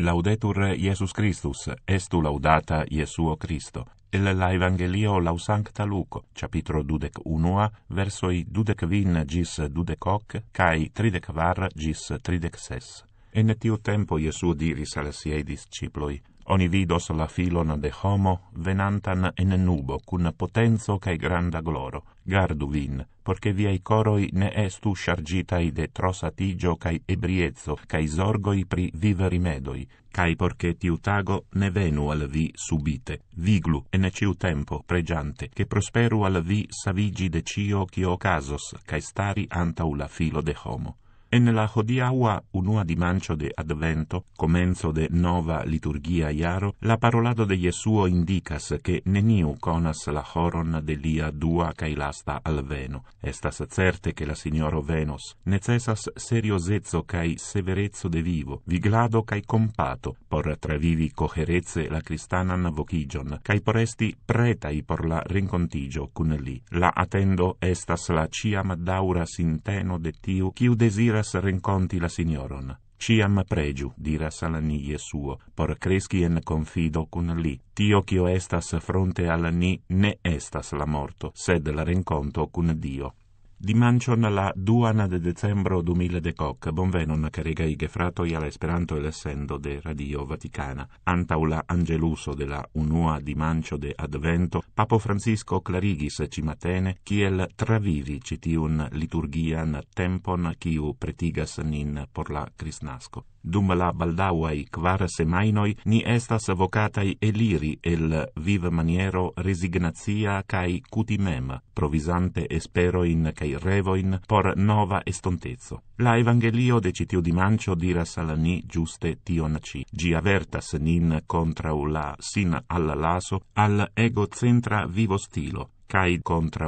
Laudetur Iesus Christus, estu laudata Iesuo Christo. El la Evangelio laus Sancta Luco, capitro 21, versoi 12 gis 12, cae 34 gis 36. En tiu tempo Iesu diris al siei disciploi, Oni vidos la filon de homo venantan en nubo cun potenzo cae granda gloro. Gardu vin, porche viei coroi ne estu chargitai de tros atigio cae ebriezzo cae sorgoi pri viveri medoi, cae porche tiu tago ne venu al vi subite. Viglu, e ne ciu tempo pregiante, che prosperu al vi savigi de cio cio casos cae stari antau la filo de homo. En la hodiaua unua dimancio de Advento, comenzo de nova liturgia iaro, la parolado de Jesuo indicas che neniu conas la horon de lia dua cailasta alveno. Estas certe che la signoro venos. necesas seriosezzo cae severezzo de vivo, viglado cae compato, por travivi coherezze la cristanan vocigion, cae por esti pretai por la rincontigio cun li. La atendo estas la ciam daura sinteno de tiu, chiu desira diras renconti la signoron. Ciam pregiu, diras al ni Jesuo, por cresci en confido cun li. Tio cio estas fronte al ni ne estas la morto, sed la renconto cun Dio. Dimancion la duana de decembro 2000 bonvenon caregai gefratoj al Esperanto elsendo de Radio Vaticana. Antaŭ la angeluso de la unua di mancio de Advento, Papo Francisco clarigis cimatene kiel travivi ĉi tiun liturgian tempon chiu pretigas nin por la crisnasco. DUM LA BALDAUAI QUAR SEMAINOI NI ESTAS VOCATAI ELIRI EL VIV MANIERO RESIGNAZIA CAI CUTIMEM, PROVISANTE ESPEROIN CAI REVOIN POR NOVA ESTONTEZO. LA EVANGELIO DE CITIO DIMANCIO DIRAS AL NI GIUSTE TION CI, GIAVERTAS NIN CONTRA ULA SIN AL LASO AL EGO CENTRA VIVO STILO cae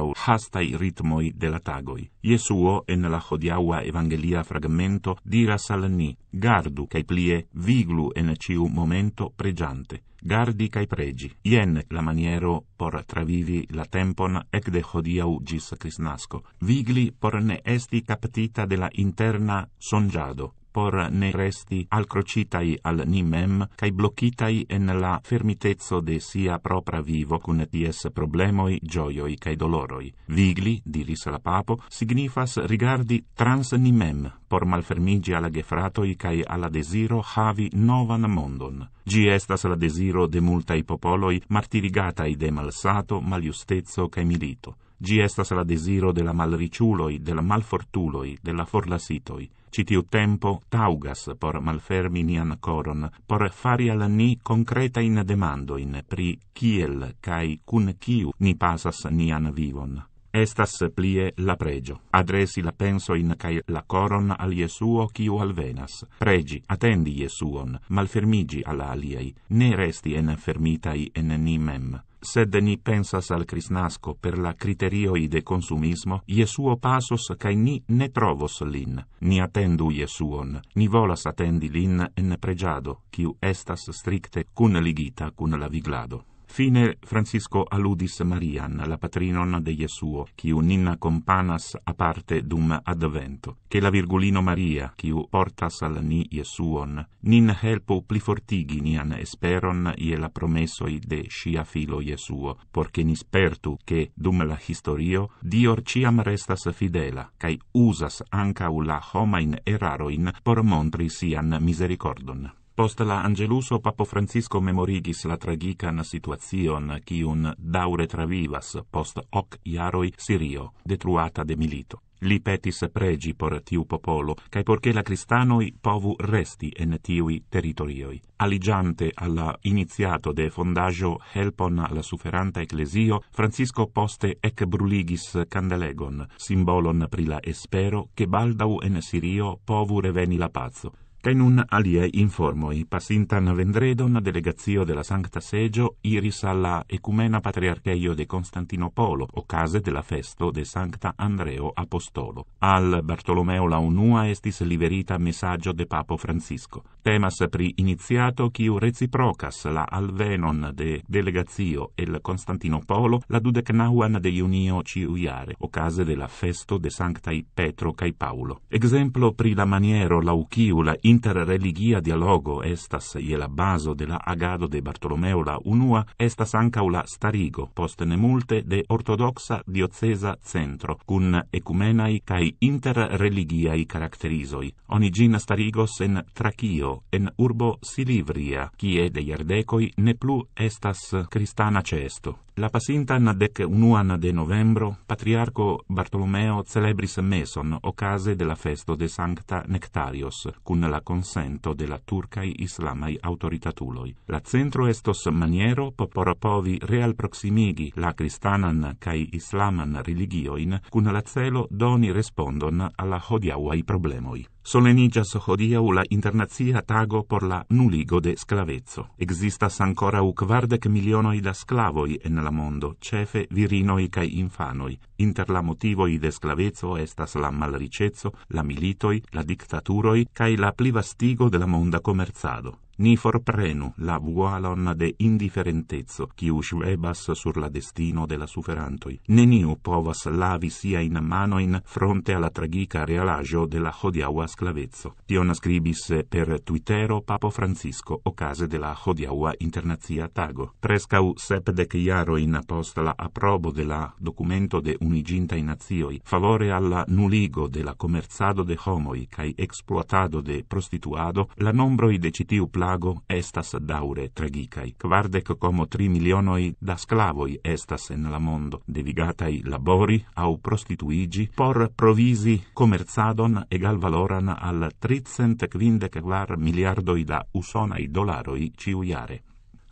u hastai ritmoi de la tagoi. Iesuo, en la hodiaua evangelia fragmento, diras al ni, gardu, cae plie, viglu en ciu momento pregiante. Gardi cae pregi. Ien la maniero por travivi la tempon ec de hodiau gis Crisnasco. Vigli por ne esti captita de la interna songiado, por ne resti al crocitai al nimem kai blocitai en la fermitezzo de sia propria vivo cun ties problemoi gioioi kai doloroi vigli diris la papo signifas rigardi trans nimem por malfermigi alla gefratoi kai alla desiro havi nova mondon gi estas la desiro de multa i popoloi martirigata i de malsato maliustezzo kai milito Gi estas la desiro de la malriciuloi, de la malfortuloi, de la forlasitoi citiu tempo taugas por malfermi nian coron, por fari al ni concreta in demando in pri ciel cae cun ciu ni pasas nian vivon. Estas plie la pregio, adresi la penso in cae la coron al Jesuo ciu al venas. Pregi, attendi Jesuon, malfermigi alla aliei, ne resti en fermitai en ni mem sed ni pensas al Crisnasco per la criterio ide consumismo, Jesuo pasos cae ni ne trovos lin, ni attendu Jesuon, ni volas attendi lin en pregiado, ciu estas stricte cun ligita cun la viglado. Fine Francisco aludis Marian, la patrinon de Iesuo, quiu ninna companas a parte dum advento, che la virgulino Maria, quiu portas al ni Iesuon, nin helpo pli fortigi nian esperon ie la promessoi de scia filo Iesuo, porche nispertu che, dum la historio, dior ciam restas fidela, cai usas anca u la homain eraroin por montri sian misericordon. Post la Angeluso Papo Francisco memorigis la tragican na situacion qui un daure travivas post hoc iaroi Sirio, detruata de milito. Li petis pregi por tiu popolo, cae porce la cristanoi povu resti en tiui territorioi. Aligiante alla iniziato de fondaggio helpon la suferanta ecclesio, Francisco poste ec bruligis candelegon, simbolon prila espero, che baldau en Sirio povu reveni la pazzo. in un alie informoi, pasintan vendredon delegatio de la Sancta Segio iris alla Ecumena Patriarcheio de Constantinopolo, o case della festo de Sancta Andreo Apostolo. Al Bartolomeo la unua estis liberita messaggio de Papo Francisco. Temas pri iniziato chiu reciprocas la alvenon de delegazio el Constantinopolo la dudecnauan de junio ciuiare, o case della festo de Sancta Petro cae Paulo. Exemplo pri la maniero lauciula in interreligia dialogo estas je la baso de la agado de Bartolomeo la unua estas ancau la starigo post nemulte de ortodoxa diocesa centro cun ecumenai cae interreligiai caracterisoi. Oni gin starigos en Trachio, en urbo Silivria, cie de iardecoi ne plu estas cristana cesto. La pasinta na dec unuan de novembro, patriarco Bartolomeo celebris meson ocase de la festo de Sancta Nectarios, cun la consento de la turcai islamai autoritatuloi. La centro estos maniero poporopovi real proximigi la cristanan cae islaman religioin, cun la celo doni respondon alla hodiauai problemoi. Solenigia sohodia u la internazia tago por la nuligo de sclavezzo. Existas ancora u quardec milionoi da sclavoi en la mondo, cefe virinoi cae infanoi. Inter la motivoi de sclavezzo estas la malricezzo, la militoi, la dictaturoi, cae la plivastigo de la monda comerzado ni forprenu la vualon de indiferentezzo qui usvebas sur la destino de la suferantoi. Neniu povas lavi sia in mano in fronte alla tragica realagio de la hodiaua sclavezzo. Tion scribis per Twittero Papo Francisco o case de la hodiaua internazia tago. Prescau sepdec iaro in post la aprobo de la documento de uniginta in azioi favore alla nuligo de la commerzado de homoi cae exploatado de prostituado, la nombroi decitiu plan gulago estas daure tragicae. Quardec como tri milionoi da sclavoi estas en la mondo, devigatai labori au prostituigi por provisi comerzadon egal valoran al tritcent quindec var miliardoi da usonai dolaroi ciuiare.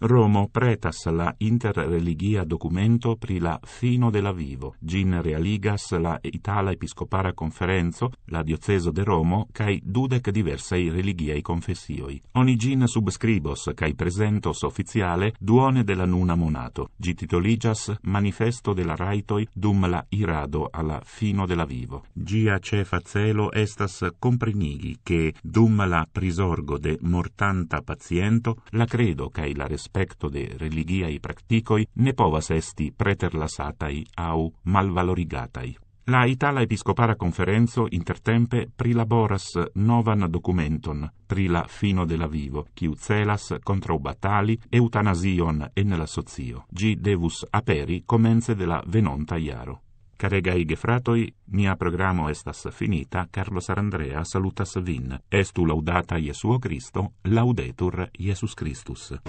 Romo pretas la interreligia documento pri la fino della vivo, gin realigas la Itala Episcopara Conferenzo, la Dioceso de Romo, cae dudec diversei religiei confessioi. Oni gin subscribos cae presentos officiale duone della nuna monato, gi titoligas manifesto della raitoi dum la irado alla fino della vivo. Gia cefa celo estas comprenigi che dum la prisorgo de mortanta paziento la credo cae la responso aspecto de religiai practicoi ne povas esti preterlasatai au malvalorigatai. La Itala Episcopara Conferenzo intertempe prilaboras novan documenton pri la fino della vivo, kiu celas contra battali eutanasion e la socio. Gi devus aperi comence della la venonta iaro. Caregai gefratoi, mia programo estas finita, Carlos Arandrea salutas vin. Estu laudata Jesuo Cristo, laudetur Iesus Christus.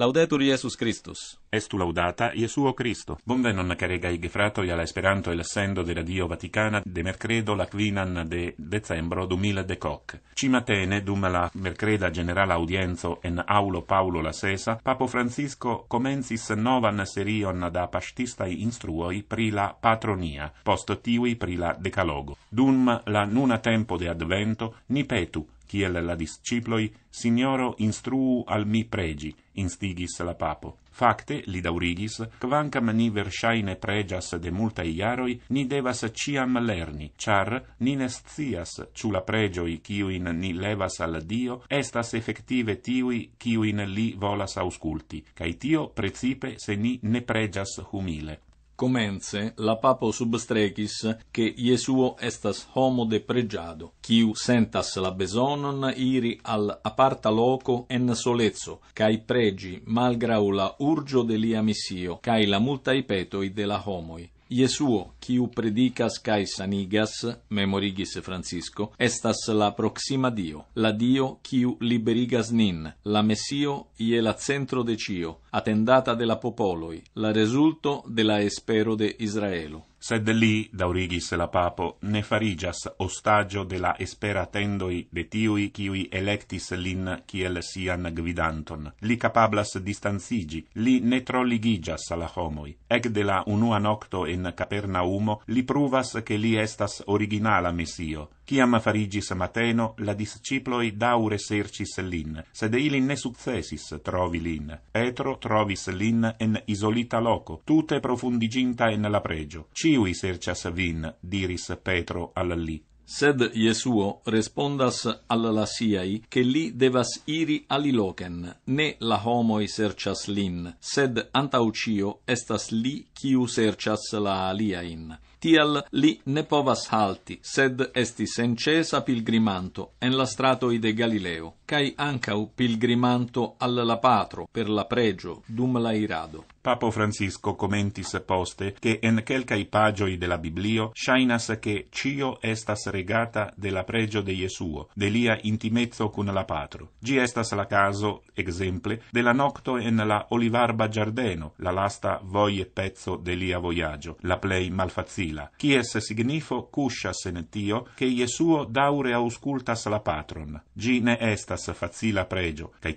Laudetur Jesus Christus. Estu laudata Jesuo Cristo. Bonvenon caregai gefratoj alla Esperanto e sendo della Dio Vaticana de mercredo la kvinan de decembro du mila decoc. Cimatene dum la mercreda generala audienzo en aulo Paolo la sesa, Papo Francisco comensis novan serion da pastistai instruoi pri la patronia, post tiui pri la decalogo. Dum la nuna tempo de advento, ni petu, kiel la disciploi, signoro instruu al mi pregi instigis la papo facte li daurigis quancam ni versaine pregias de multa iaroi ni devas ciam lerni char ni nestias ciu la pregio i in ni levas al dio estas effective tiui chiu in li volas ausculti cai tio precipe se ni ne pregias humile comence la papo substrecis che Iesuo estas homo de pregiado, quiu sentas la besonon iri al aparta loco en solezzo, cae pregi malgrau la urgio de lia missio, cae la multa ipetoi de la homoi. Jesuo, quiu predicas cae sanigas, memorigis Francisco, estas la proxima Dio, la Dio quiu liberigas nin, la Messio ie la centro de cio, attendata de la popoloi, la resulto de la espero de Israelo. sed li daurigis la papo ne farigias ostagio de la espera tendoi de tiui qui electis lin kiel sian gvidanton li capablas distanzigi li ne troligigias la homoi ec de la unua nocto in capernaumo li pruvas che li estas originala messio Ciam farigis mateno, la disciploi daure sercis lin, sed ili ne successis trovi lin. Petro trovis lin en isolita loco, tute profundiginta in la pregio. Ci sciui sercias vin, diris Petro al li. Sed Jesuo respondas al siai, che li devas iri alilocen, ne la homoi sercias lin, sed antaucio estas li kiu sercias la aliain. Tial li ne povas halti, sed estis encesa pilgrimanto en la stratoi de Galileo, cae ancau pilgrimanto al la patro per la pregio dum la irado. Papo Francisco commentis poste che en quelcae pagioi de la Biblio shainas che cio estas regata della pregio de Jesuo, delia intimezzo cun la patro. Gi estas la caso, exemple, della nocto en la Olivarba Giardeno, la lasta voie pezzo delia voyaggio, la plei malfazila, chies signifo cuscias en tio che Jesuo daure auscultas la patron. Gi ne estas facila pregio, cae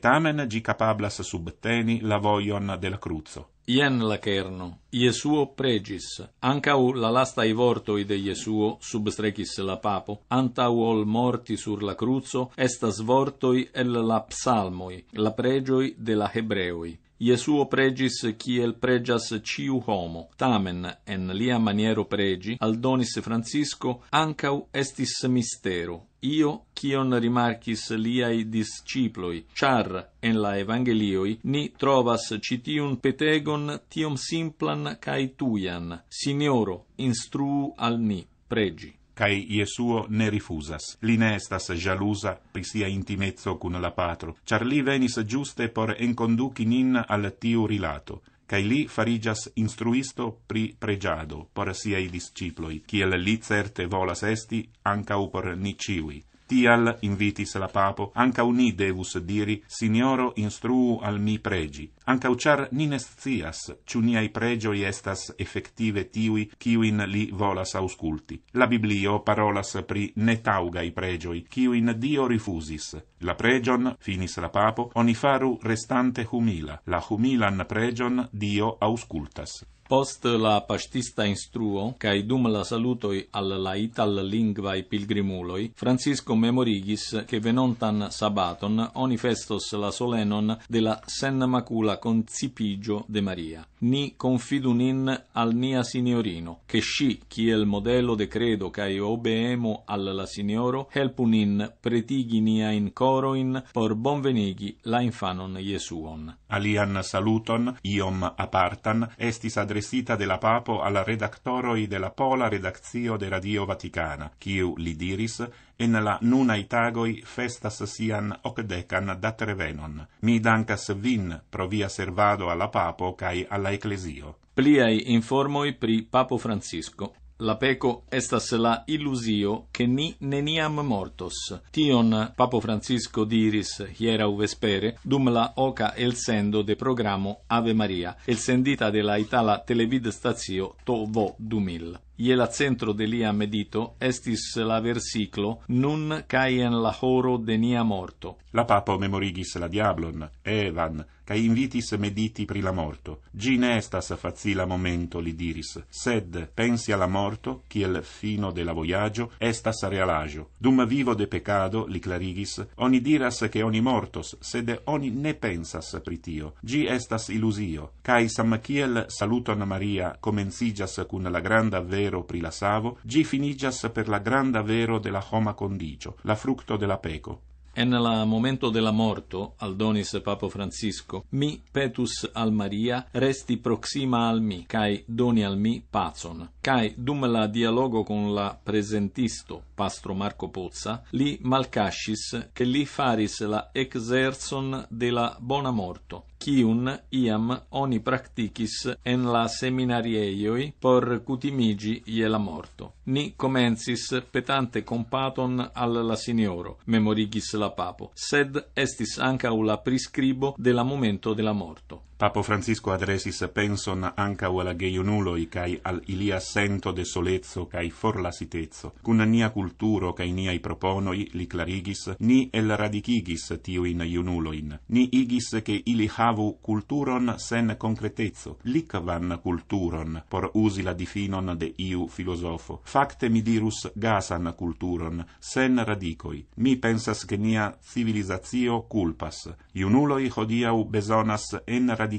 gi capablas subteni la voion del la cruzzo. Ien lacerno, Iesuo pregis, ancau la lasta vortoi de Iesuo substrecis la papo, antau ol morti sur la cruzo, estas vortoi el la psalmoi, la pregioi de la hebreoi. Iesuo pregis qui el pregias ciu homo. Tamen en lia maniero pregi al Donis Francisco ancau estis mistero. Io quion remarquis lia i discipoli, char en la evangelioi ni trovas citium petegon tiom simplan kai tuian. Signoro, instruu al ni pregi cae Iesuo ne rifusas. Li ne estas jalusa pri sia intimezzo cun la patro, char li venis giuste por enconduci nin al tiu rilato, cae li farigias instruisto pri pregiado por siei disciploi, ciel li certe volas esti ancau por niciui. Tial invitis la papo, anca uni devus diri, signoro instruu al mi pregi, anca uciar nines cias, ciu niai pregioi estas effective tiui, ciuin li volas ausculti. La Biblio parolas pri ne taugai pregioi, ciuin Dio rifusis. La pregion, finis la papo, onifaru faru restante humila, la humilan pregion Dio auscultas. Post la paŝtista instruo cae dum la salutoi al la ital-lingvaj pilgrimuloj, Francisco memorigis che venontan sabaton oni festos la solenon della la Senna Macula Concipigio de Maria. Ni confidunin al nia signorino, che sci, chi è il modello de credo cae obeemo al la signoro, helpu nin pretigi niain coroin por bonvenigi la infanon Jesuon. Alian saluton, iom apartan, estis ad adresita de la papo alla redactoroi de la pola redakcio de Radio Vaticana, kiu li diris en la nunaj tagoj festas sian okdekan datrevenon. Mi dankas vin pro via servado alla papo cae alla ecclesio. Pliei informoi pri Papo Francisco la peco estas la illusio che ni neniam mortos. Tion Papo Francisco diris hierau vespere dum la oca el sendo de programo Ave Maria, el sendita della Itala Televid Stazio Tovo Dumil je la centro de lia medito estis la versiclo nun cae en la horo de nia morto. La papo memorigis la diablon, Evan, cae invitis mediti pri la morto. Gi ne estas facila momento, li diris, sed pensi alla morto, kiel fino de la voyaggio estas realagio. Dum vivo de pecado, li clarigis, oni diras che oni mortos, sed oni ne pensas pritio. Gi estas illusio, cae sam kiel saluton Maria comencigas cun la granda vero vero prilasavo, gi finigas per la granda vero della homa condicio, la fructo della peco. En la momento della morto, Aldonis Papo Francisco, mi petus al Maria resti proxima al mi, cae doni al mi pacon, cae dum la dialogo con la presentisto, pastro Marco Pozza, li malcascis che li faris la exerson de la bona morto, quium iam oni practicis en la seminarieioi por cutimigi ie la morto. Ni comensis petante compaton al la signoro, memorigis la papo, sed estis anca la prescribo de la momento de la morto. Papo Francisco adresis penson anca u alla geiunuloi cae al ilia sento de solezzo cae forlasitezzo. Cun nia culturo cae niai proponoi, li clarigis, ni el radicigis tiuin iunuloin. Ni igis che ili havu culturon sen concretezzo, licvan culturon, por usi la difinon de iu filosofo. Facte mi dirus gasan culturon, sen radicoi. Mi pensas che nia civilizatio culpas. Iunuloi hodiau besonas en radicoi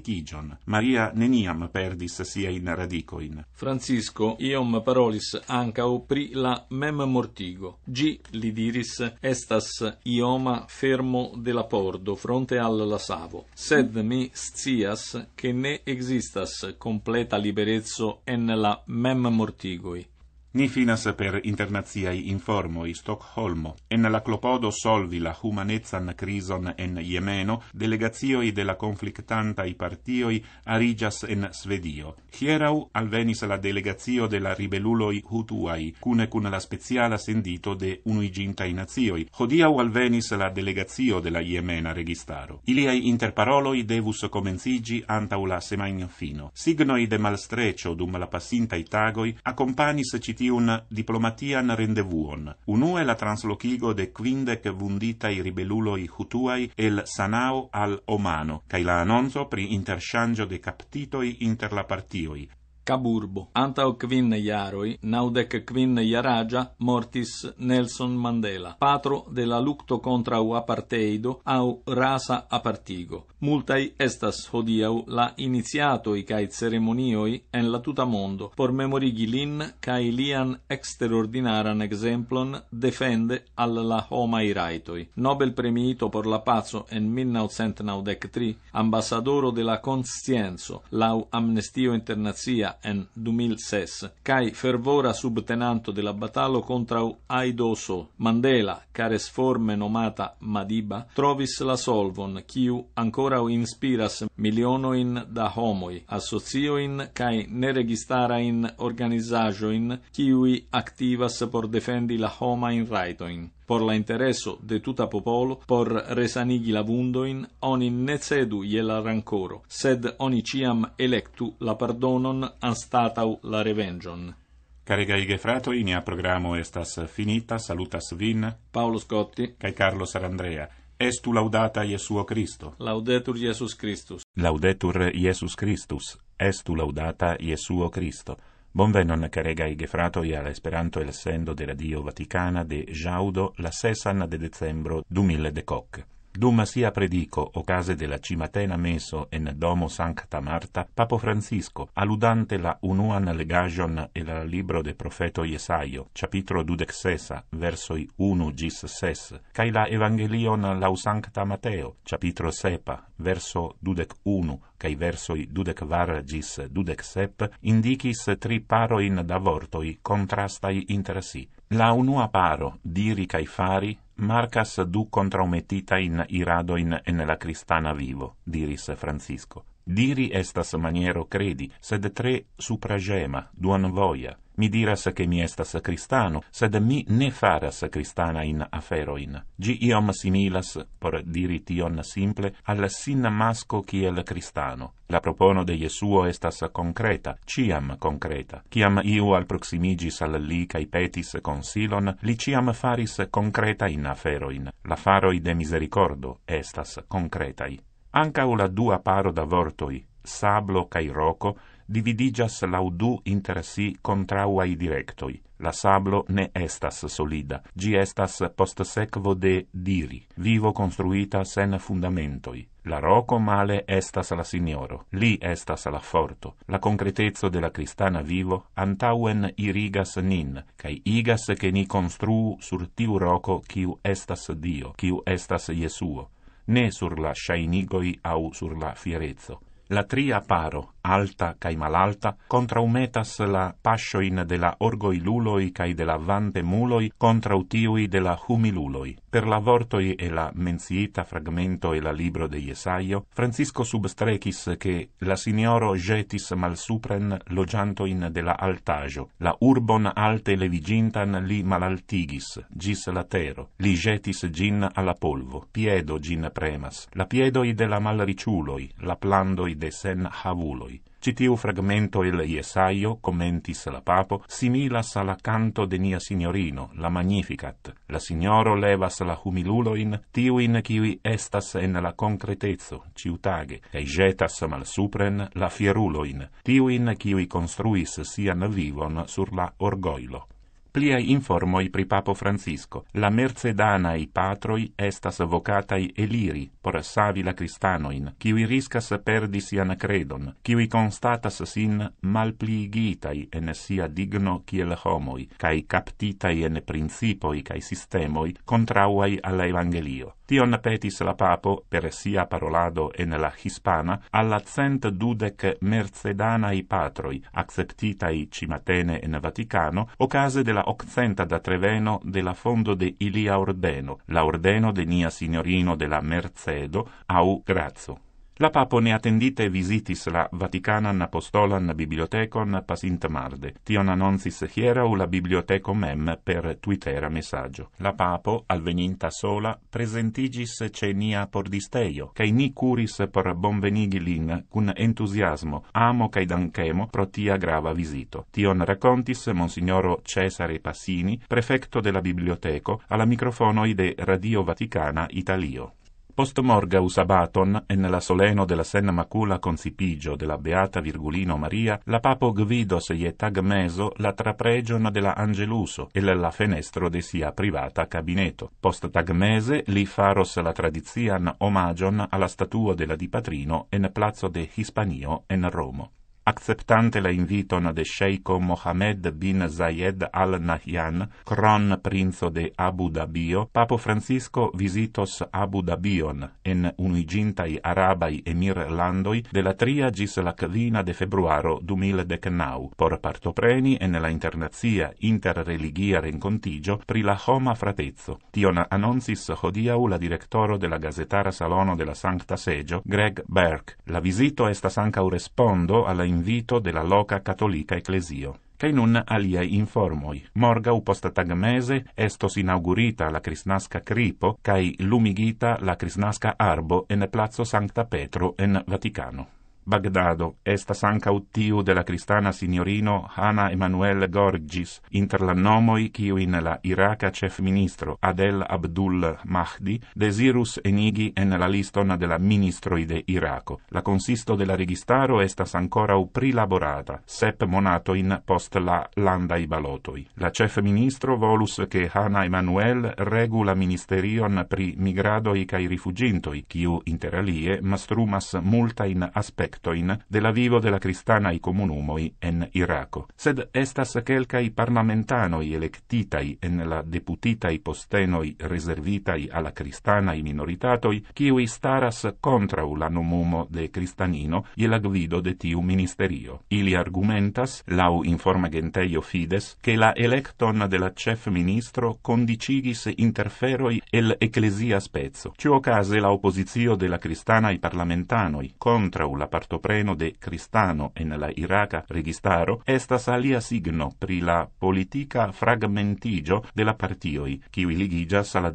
Maria neniam perdis sia in radicoin. Francisco, iom parolis anca opri la mem mortigo. Gi, lidiris, estas ioma fermo de la pordo fronte al lasavo. Sed mi stias che ne existas completa liberezzo en la mem mortigui. Ni finas per internaciaj informoj Stokholmo. En la clopodo solvi la humanecan krizon en Iemeno, delegazioi della conflictanta i partioi arigias en Svedio. Hierau alvenis la delegazio della ribelluloi hutuai, hutuaj, kune la speciala sendito de Unuiĝintaj nazioi. Hodiaŭ alvenis la delegazio della Iemena registaro. Iliai interparoloi devus komenciĝi antaŭ la fino. Signoi de malstrecio dum la passinta i tagoi accompanis citi tiun diplomatian rendevuon. unue e la translocigo de quindec vundita i ribelluloi hutuai el sanao al omano, cae la annonzo pri interscangio de captitoi inter la partioi, Caburbo, Antaoc Quin Jaroi, Naudec Quin jaraja, Mortis Nelson Mandela, patro della lucto contra u aparteido au rasa apartigo. Multai estas hodiau la i cae ceremonioi en la tuta mondo, por memori gilin cae lian exterordinaran exemplon defende al la homai raitoi. Nobel premiito por la pazzo en 1993, ambassadoro della conscienzo, lau amnestio internazia en 2006 kaj fervora subtenanto de la batalo kontraŭ aidoso Mandela, cares forme nomata Madiba, trovis la solvon, kiu ankoraŭ inspiras milionoin da homoj, asocioin kaj neregistarain organizaĵojn, kiui activas por defendi la homajn rajtojn por la intereso de tuta popolo, por resanigi la vundoin, oni necedu cedu rancoro, sed oniciam electu la pardonon anstatau la revengion. Carega i gefrato inia programo estas finita, salutas vin, Paolo Scotti, cae Carlo Sarandrea, estu laudata Iesuo Christo. Laudetur Iesus Christus. Laudetur Iesus Christus, estu laudata Iesuo Christo. Bonvenon carega i gefratoj al Esperanto elsendo de Radio Vaticana de ĵaŭdo la sesan de decembro du mil dekok. Dum sia predico o case della Cimatena meso en domo Sancta Marta Papa Francisco aludante la unuan legajon e la libro de profeto Jesaio capitolo 2 de verso i 1 gis 6 kai la evangelio na Sancta Mateo capitolo 7 verso 2 de 1 kai i 2 de gis 2 de 7 indichis tri paro in da vortoi contrastai interasi La unua paro, diri cae fari, marcas du contraumetita in irado in en la cristana vivo, diris Francisco. Diri estas maniero credi, sed tre supragema, duan voia. Mi diras che mi estas cristano, sed mi ne faras cristana in aferoin. Gi iom similas, por diri tion simple, al sin masco kiel cristano. La propono de Jesuo estas concreta, ciam concreta. Chiam iu al proximigis al li cae petis consilon, li ciam faris concreta in aferoin. La faroi de misericordo estas concretai. Ancau la dua paro da vortoi, sablo cae roco, dividigas laudu inter si contrauai directoi. La sablo ne estas solida, gi estas post secvo de diri, vivo construita sen fundamentoi. La roco male estas la signoro, li estas la forto. La concretezzo della cristana vivo antauen irigas nin, cae igas che ni construu sur tiu roco quiu estas Dio, quiu estas Jesuo. né sur la Sciainigoi au sur la Fierezzo. La tria paro alta cae malalta, contra umetas la pascioin de la orgoi luloi cae de la vante muloi contra utiui de la humiluloi. Per la vortoi e la menziita fragmento e la libro de Iesaio, Francisco substrecis che la signoro jetis mal supren logiantoin de la altajo, la urbon alte levigintan li malaltigis, gis latero, li jetis gin alla polvo, piedo gin premas, la piedoi de la malriciuloi, la plandoi de sen havulo. homoi. Citiu fragmento il Iesaio commentis la papo similas alla canto de nia signorino, la magnificat. La signoro levas la humiluloin, tiuin qui estas en la concretezzo, ciutage, e getas mal supren la fieruloin, tiuin qui construis sian vivon sur la orgoilo. pliai informoi pri Papo Francisco. La mercedana i patroi estas vocatai eliri por savi la cristanoin, kiwi riscas perdi sian credon, qui constatas sin mal en sia digno kiel homoi, kai captitai en principoi kai sistemoi contrauai alla Evangelio. Tion petis la papo, per sia parolado en la hispana, alla cent dudec mercedanai patroi, acceptitai cimatene en Vaticano, ocase della occenta da Treveno della fondo de ilia ordeno, la ordeno de nia signorino della Mercedo, au grazo. La papo ne attendite visitis la Vaticanan Apostolan Bibliotecon marde, tion annonsis hierau la biblioteco mem per Twittera messaggio. La papo, alveninta sola, presentigis ce nia pordisteio, cae ni curis por bonvenigi lin cun entusiasmo, amo cae danchemo pro tia grava visito. Tion raccontis Monsignoro Cesare Passini, prefecto della biblioteco, alla microfonoi de Radio Vaticana Italio. Post morga usabaton e nella soleno della Senna Macula con concipigio della Beata Virgulino Maria, la papo gvidos ietag meso la trapregion della Angeluso e la fenestro de sia privata cabineto. Post tag mese li faros la tradizian omagion alla statua della di Patrino en plazzo de Hispanio en Romo. acceptante la inviton de Sheikh Mohammed bin Zayed al Nahyan, cron princo de Abu Dhabio, Papo Francisco visitos Abu Dhabion en unigintai arabai emir landoi de la tria gis la cadina de februaro 2019 por partopreni en la internazia interreligia rencontigio pri la homa fratezzo. Tion annonsis hodiau la directoro de la gazetara salono de la Sancta Segio, Greg Berg. La visito estas anca u respondo alla invito della loca cattolica ecclesio che nun aliei informoi. Morgau post tagmese estos inaugurita la Crisnasca Cripo, cae lumigita la Crisnasca Arbo en Plazzo Sancta Petro en Vaticano. Bagdado estas anca tiu de la cristana signorino Hanna Emanuel Gorgis, inter la nomoi ciu in la Iraca cef ministro Adel Abdul Mahdi desirus enigi en la liston de la ministroi de Iraco. La consisto de la registaro estas ancora uprilaborata, sep monato in post la landa i balotoi. La cef ministro volus che Hanna Emanuel regu la ministerion pri migradoi cae rifugintoi, ciu interalie mastrumas multa in aspect aspectoin de la vivo de la cristana i comunumoi en Iraco. Sed estas quelca parlamentanoi electitai en la deputitai postenoi reservitai alla cristana i minoritatoi, kiu istaras contra la numumo de cristanino i la guido de tiu ministerio. Ili argumentas, lau informa genteio fides, che la electon de la chef ministro condicigis interferoi el ecclesia spezzo. Ciò case la opposizio de la cristana i parlamentanoi contra la partitura partopreno de cristano en la iraca registaro estas alia signo pri la politica fragmentigio de la partioi, kiui ligigas alla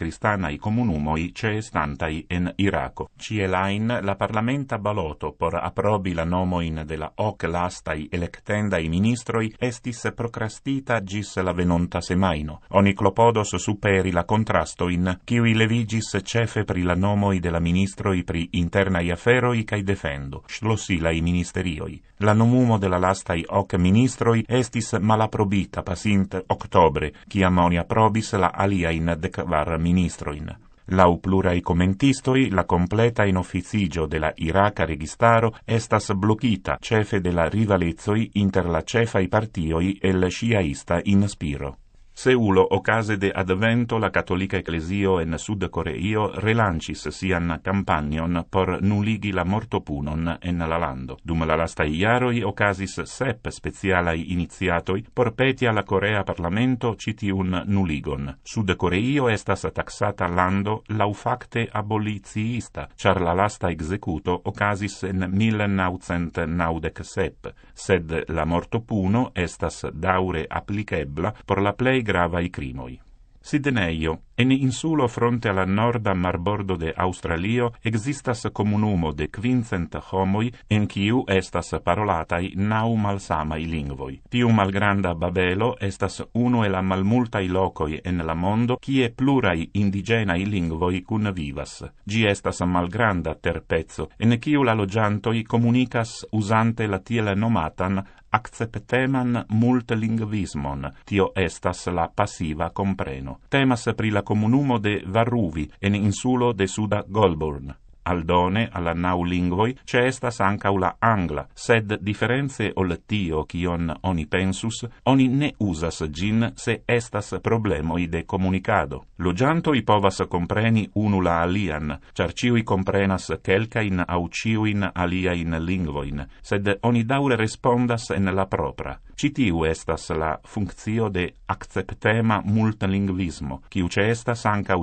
cristana i comunumoi ce estantai en Irako. Cielain la parlamenta baloto por aprobi la nomoin de la hoc lastai electenda i ministroi estis procrastita gis la venonta semaino. Oni clopodos superi la contrasto in kiui levigis cefe pri la nomoi de la ministroi pri interna i aferoi cae defensa schlossi i ministerioi. La nomumo de la lastai hoc ministroi estis malaprobita pasint octobre, chiam moni aprobis la alia in dec var ministroin. Lau plurai commentistoi, la completa inoffizigio de la iraca registaro estas blochita cefe de la rivalezoi inter la cefa i partioi el sciaista inspiro. Seulo ocase de advento la Cattolica Ecclesio en Sud Coreio relancis sian campagnon por nuligi la mortopunon en la lando. Dum la lasta iaroi ocasis sep specialai iniziatoi por peti alla Corea Parlamento citiun nuligon. Sud Coreio estas taxata lando lau facte aboliciista, char la lasta executo ocasis en 1997, sed la mortopuno estas daure applicebla por la plei i crimoi. Sidneio, en insulo fronte alla norda marbordo de Australio, existas comunumo de quincent homoi, en quiu estas parolatai nau malsamai lingvoi. Piu malgranda Babelo estas uno e la malmultai locoi en la mondo, quie plurai indigenai lingvoi cun vivas. Gi estas malgranda terpezzo, en quiu la logiantoi comunicas usante la tiela nomatan acceptemam multilingvismon tio estas la passiva compreno temas pri la comunumo de Varruvi en insulo de Suda Goldburn aldone alla nau lingvoi c'è esta sanca angla, sed differenze ol tio cion oni pensus, oni ne usas gin se estas problemoi de comunicado. Lo gianto i povas compreni unula alian, car ciui comprenas celcain au ciuin aliain lingvoin, sed oni daure respondas en la propra. Citiu estas la funccio de acceptema multilingvismo, ciu c'è esta sanca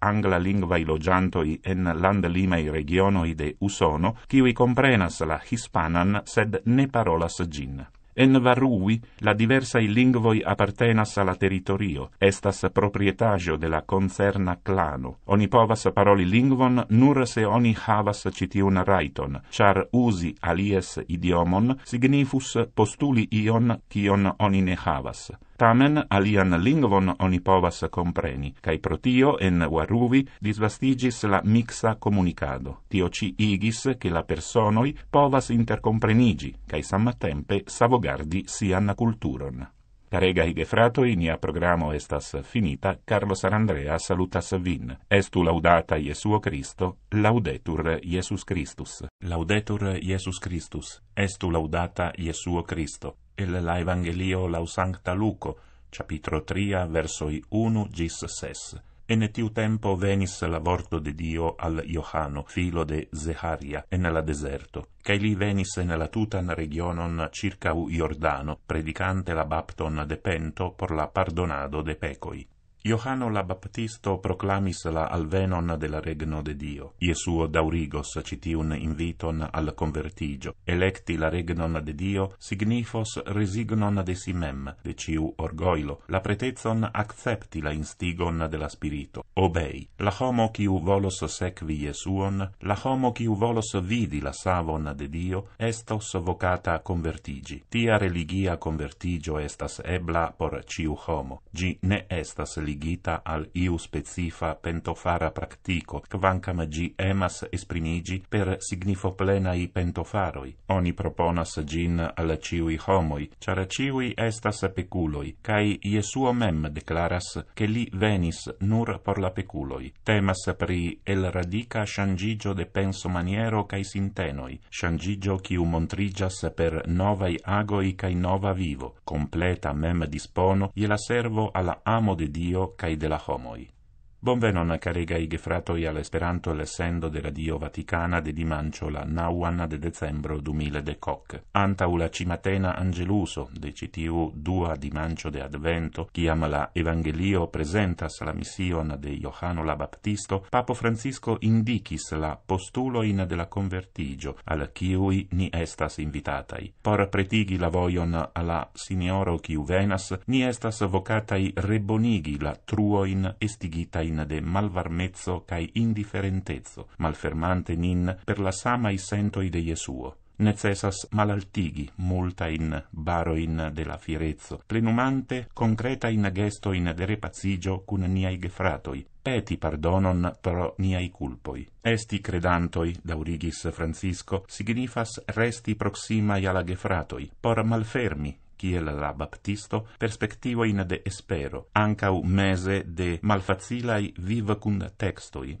angla lingua i lo gianto i en land lima alcunei regionoi de Usono, qui comprenas la hispanan, sed ne parolas gin. En Varrui la diversai lingvoi appartenas alla territorio, estas proprietagio de la concerna clano. Oni povas paroli lingvon nur se oni havas citiun raiton, char usi alies idiomon signifus postuli ion, kion oni ne havas. Tamen alian lingvon oni povas compreni, cae protio en Waruvi disvastigis la mixa comunicado. Tio ci igis che la personoi povas intercomprenigi, cae samma tempe savogardi sian culturon. Carega hige fratoi, nia programo estas finita, Carlo Sarandrea salutas vin. Estu laudata Iesuo Cristo, laudetur Iesus Christus. Laudetur Iesus Christus, estu laudata Iesuo Cristo. El la Evangelio lausancta Luco, capitro 3, versoi 1, gis 6. e tiu tempo venis la vorto de Dio al Johano, filo de Zeharia, en la deserto. Cai li venis en la tutan regionon circa u Iordano, predicante la bapton de pento por la pardonado de pecoi. Johanno la Baptisto proclamis la alvenon de la regno de Dio. Iesuo daurigos citiun inviton al convertigio. Electi la regnon de Dio signifos resignon de si mem, de ciu orgoilo, la pretezon accepti la instigon de la spirito. Obei, la homo ciu volos secvi Iesuon, la homo ciu volos vidi la savon de Dio, estos vocata a convertigi. Tia religia convertigio estas ebla por ciu homo, gi ne estas ligita al iu specifica pentofara practico, quancam gi emas esprimigi per signifo i pentofaroi. Oni proponas gin al ciui homoi, char ciui estas peculoi, cae Iesuo mem declaras che li venis nur por la peculoi. Temas pri el radica shangigio de penso maniero cae sintenoi, shangigio u montrigias per novai agoi cae nova vivo, completa mem dispono iela servo alla amo de Dio cae de la homoi. Bonvenon carega i gefratoj al Esperanto elsendo de Radio Vaticana de Dimancio la naŭan de decembro du mile dek Antaŭ la cimatena angeluso de ĉi tiu dua dimanĉo de Advento, chiam la Evangelio presentas la mission de Johano la Baptisto, Papo Francisco indikis la postulojn de la convertigio al chiui ni estas invitatai. Por pretigi la vojon alla Signoro kiu venas, ni estas vocatai rebonigi la truoin estigitain nin de malvarmezzo cae indifferentezzo, malfermante nin per la sama i sentoi de Jesuo. Necessas malaltigi multa in baro in de la firezzo, plenumante concreta in gesto in de repazzigio cun niai gefratoi, peti pardonon pro niai culpoi. Esti credantoi, daurigis Francisco, signifas resti proximai alla gefratoi, por malfermi kiel la baptisto, perspectivo in de espero, ancau mese de malfacilai viva cun textoi,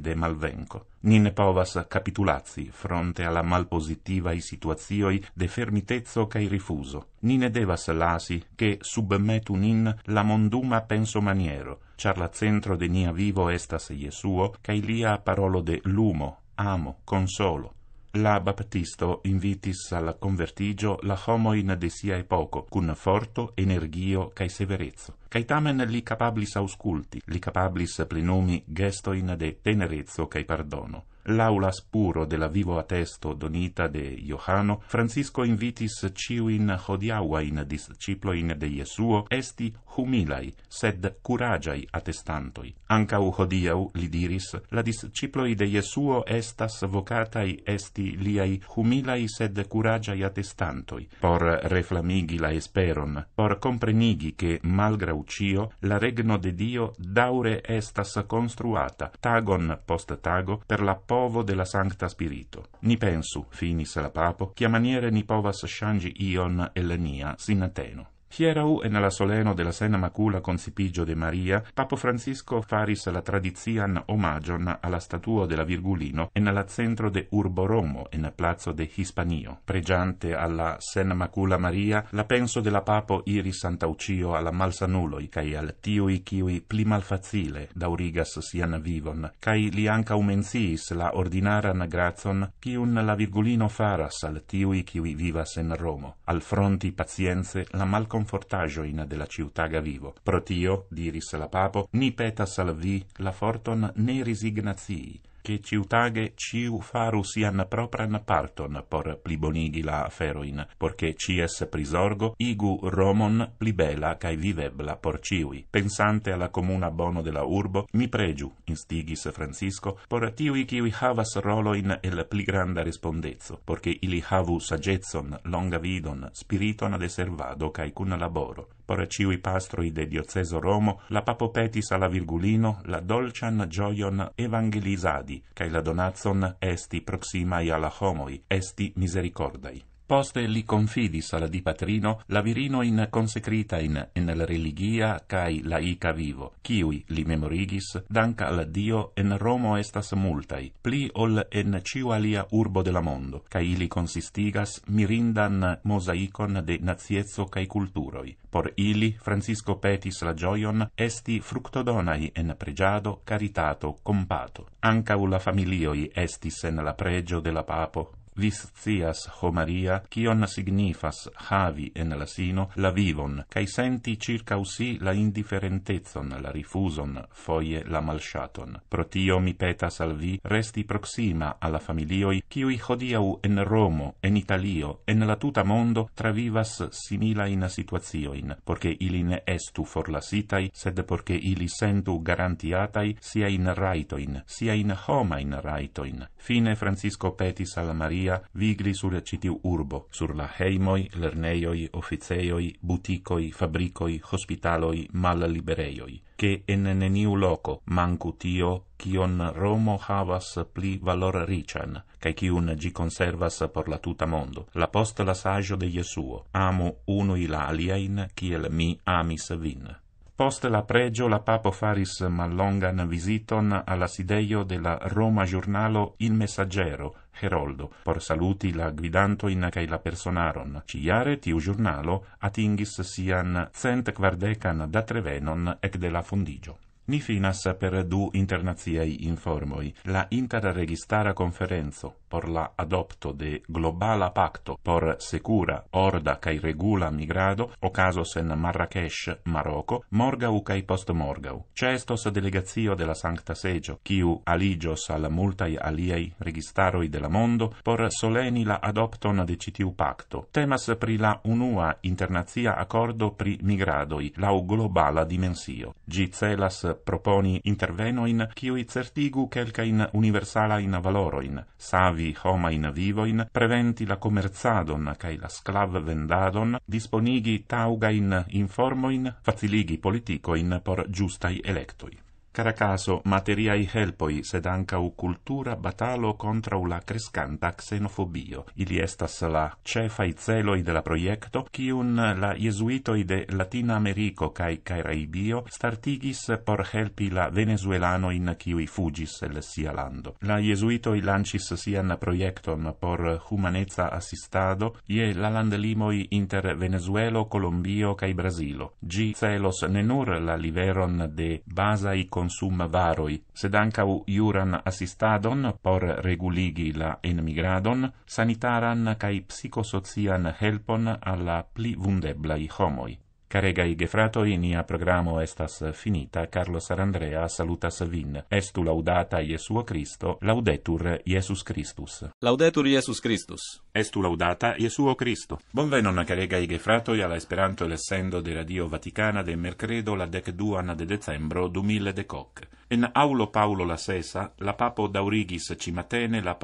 de malvenco. Ni ne povas capitulazi fronte alla malpositiva i situazioi de fermitezzo cae rifuso. Ni ne devas lasi che submetu nin la monduma penso maniero, char la centro de nia vivo estas Jesuo, cae lia parolo de lumo, amo, consolo la Baptisto invitis al convertigio la homo in de sia poco, cun forto, energio, cae severezzo. Cae tamen li capablis ausculti, li capablis plenumi gesto in de tenerezzo cae pardono laulas puro de la vivo atesto donita de Johano, Francisco invitis ciuin hodiauain in disciplo in de Jesuo esti humilai, sed curagiai attestantoi. Anca u hodiau, li diris, la disciploi de Jesuo estas vocatai esti liai humilai, sed curagiai attestantoi, por reflamigi la esperon, por comprenigi che, malgra ucio, la regno de Dio daure estas construata, tagon post tago, per la posta povo della Sancta Spirito. Ni pensu, finis la papo, che a maniere ni povas shangi ion elenia sin ateno. Hierau e nella soleno della Sena Macula con Concipigio de Maria, Papo Francisco faris la tradizian omagion alla statua della Virgulino e nella centro de Urboromo e nel plazzo de Hispanio. Pregiante alla Sena Macula Maria, la penso della Papo Iris Santaucio alla Malsanuloi, cai al tiui chiui pli malfacile daurigas sian vivon, cai li anca umensiis la ordinaran grazon, piun la Virgulino faras al tiui chiui vivas en Romo. Al fronti pazienze la malcom comfortajoin della ciutaga vivo, protio, diris la papo, ni petas al vi la forton ne resignazii, che ciutage ciu faru sian propran parton por plibonigi la aferoin, porche cies prisorgo igu Romon plibela cae vivebla por ciui. Pensante alla comuna bono della urbo, mi pregiu, instigis Francisco, por tiui ciui havas roloin el pli granda respondezzo, porche ili havu sagezzon, longa vidon, spiriton de servado cae cun laboro. Por ciui pastroi de dioceso Romo, la papo petis alla virgulino, la dolcian gioion evangelizadi, kai la donazon esti proximai alla homoi, esti misericordai. Poste li confidis al di patrino la virino in consecrita in en la religia cae laica vivo, ciui li memorigis, danca al dio en Romo estas multai, pli ol en ciu alia urbo de la mondo, cae ili consistigas mirindan mosaicon de naziezzo cae culturoi. Por ili, Francisco petis la gioion, esti fructodonai en pregiado, caritato, compato. Anca u la familioi estis en la pregio de la papo, vis cias ho Maria, cion signifas havi en la sino la vivon, cae senti circa usi la indiferentezon, la rifuson, foie la malsciaton. Protio mi petas al vi, resti proxima alla familioi, cioi hodiau en Romo, en Italio, en la tuta mondo, travivas simila in situazioin, porque ili ne estu forlasitai, sed porque ili sentu garantiatai sia in raitoin, sia in homain raitoin. Fine Francisco petis al Maria, Maria vigli sur citiu urbo, sur la heimoi, lerneioi, officeioi, buticoi, fabricoi, hospitaloi, mal libereioi, che en neniu loco mancu tio, cion Romo havas pli valor rician, cae cion gi conservas por la tuta mondo. La post la sagio de Jesuo, amu unui la aliaen, ciel mi amis vin. Post la pregio la papo faris mallongan visiton alla sideio della Roma giornalo Il Messaggero, Geroldo por saluti la guidanto in kai la personaron ciare ti u giornalo atingis sian cent quardecan da trevenon ec de la fundigio ni finas per du internaziei informoi. La interregistara conferenzo por la adopto de globala pacto por secura, orda cae regula migrado, o caso sen Marrakesh, Marocco, morgau cae post morgau. Cestos delegazio de la Sancta Segio, quiu aligios al multai aliei registaroi de la mondo, por soleni la adopton de citiu pacto. Temas pri la unua internazia accordo pri migradoi, lau globala dimensio. Gi celas proponi interveno in quo i certigu quelca in universala in savi homa in vivo in preventi la commerzadon kai la sclav vendadon disponigi tauga in informo in faciligi politico in por giusta electoi materia i helpoi, sed u cultura batalo contra u la crescanta xenofobio. Ili estas la cefai zeloi de la proiecto, cium la jesuitoi de Latina Americo cae Caraibio startigis por helpi la venezuelano in cui fugis el sia lando. La jesuitoi lancis sian proiecton por humaneza assistado ie la landelimoi inter Venezuelo, Colombio cae Brasilo. Gi celos nenur la liveron de basai i consum varoi, sed ancau iuran assistadon por reguligi la enmigradon, sanitaran cae psicosocian helpon alla pli vundeblai homoi. Caregai gefratoi, nia programo estas finita, Carlos Arandrea salutas vin. Estu laudata iesu Christo, laudetur Iesus Christus. Laudetur Iesus Christus. estu laudata Jesuo Cristo. Bonvenon, caregaj gefratoj, alla Esperanto l'essendo de Radio Vaticana de mercredo la decduan de decembro du mille decoc. En aulo Paolo la sesa, la papo daurigis cimatene la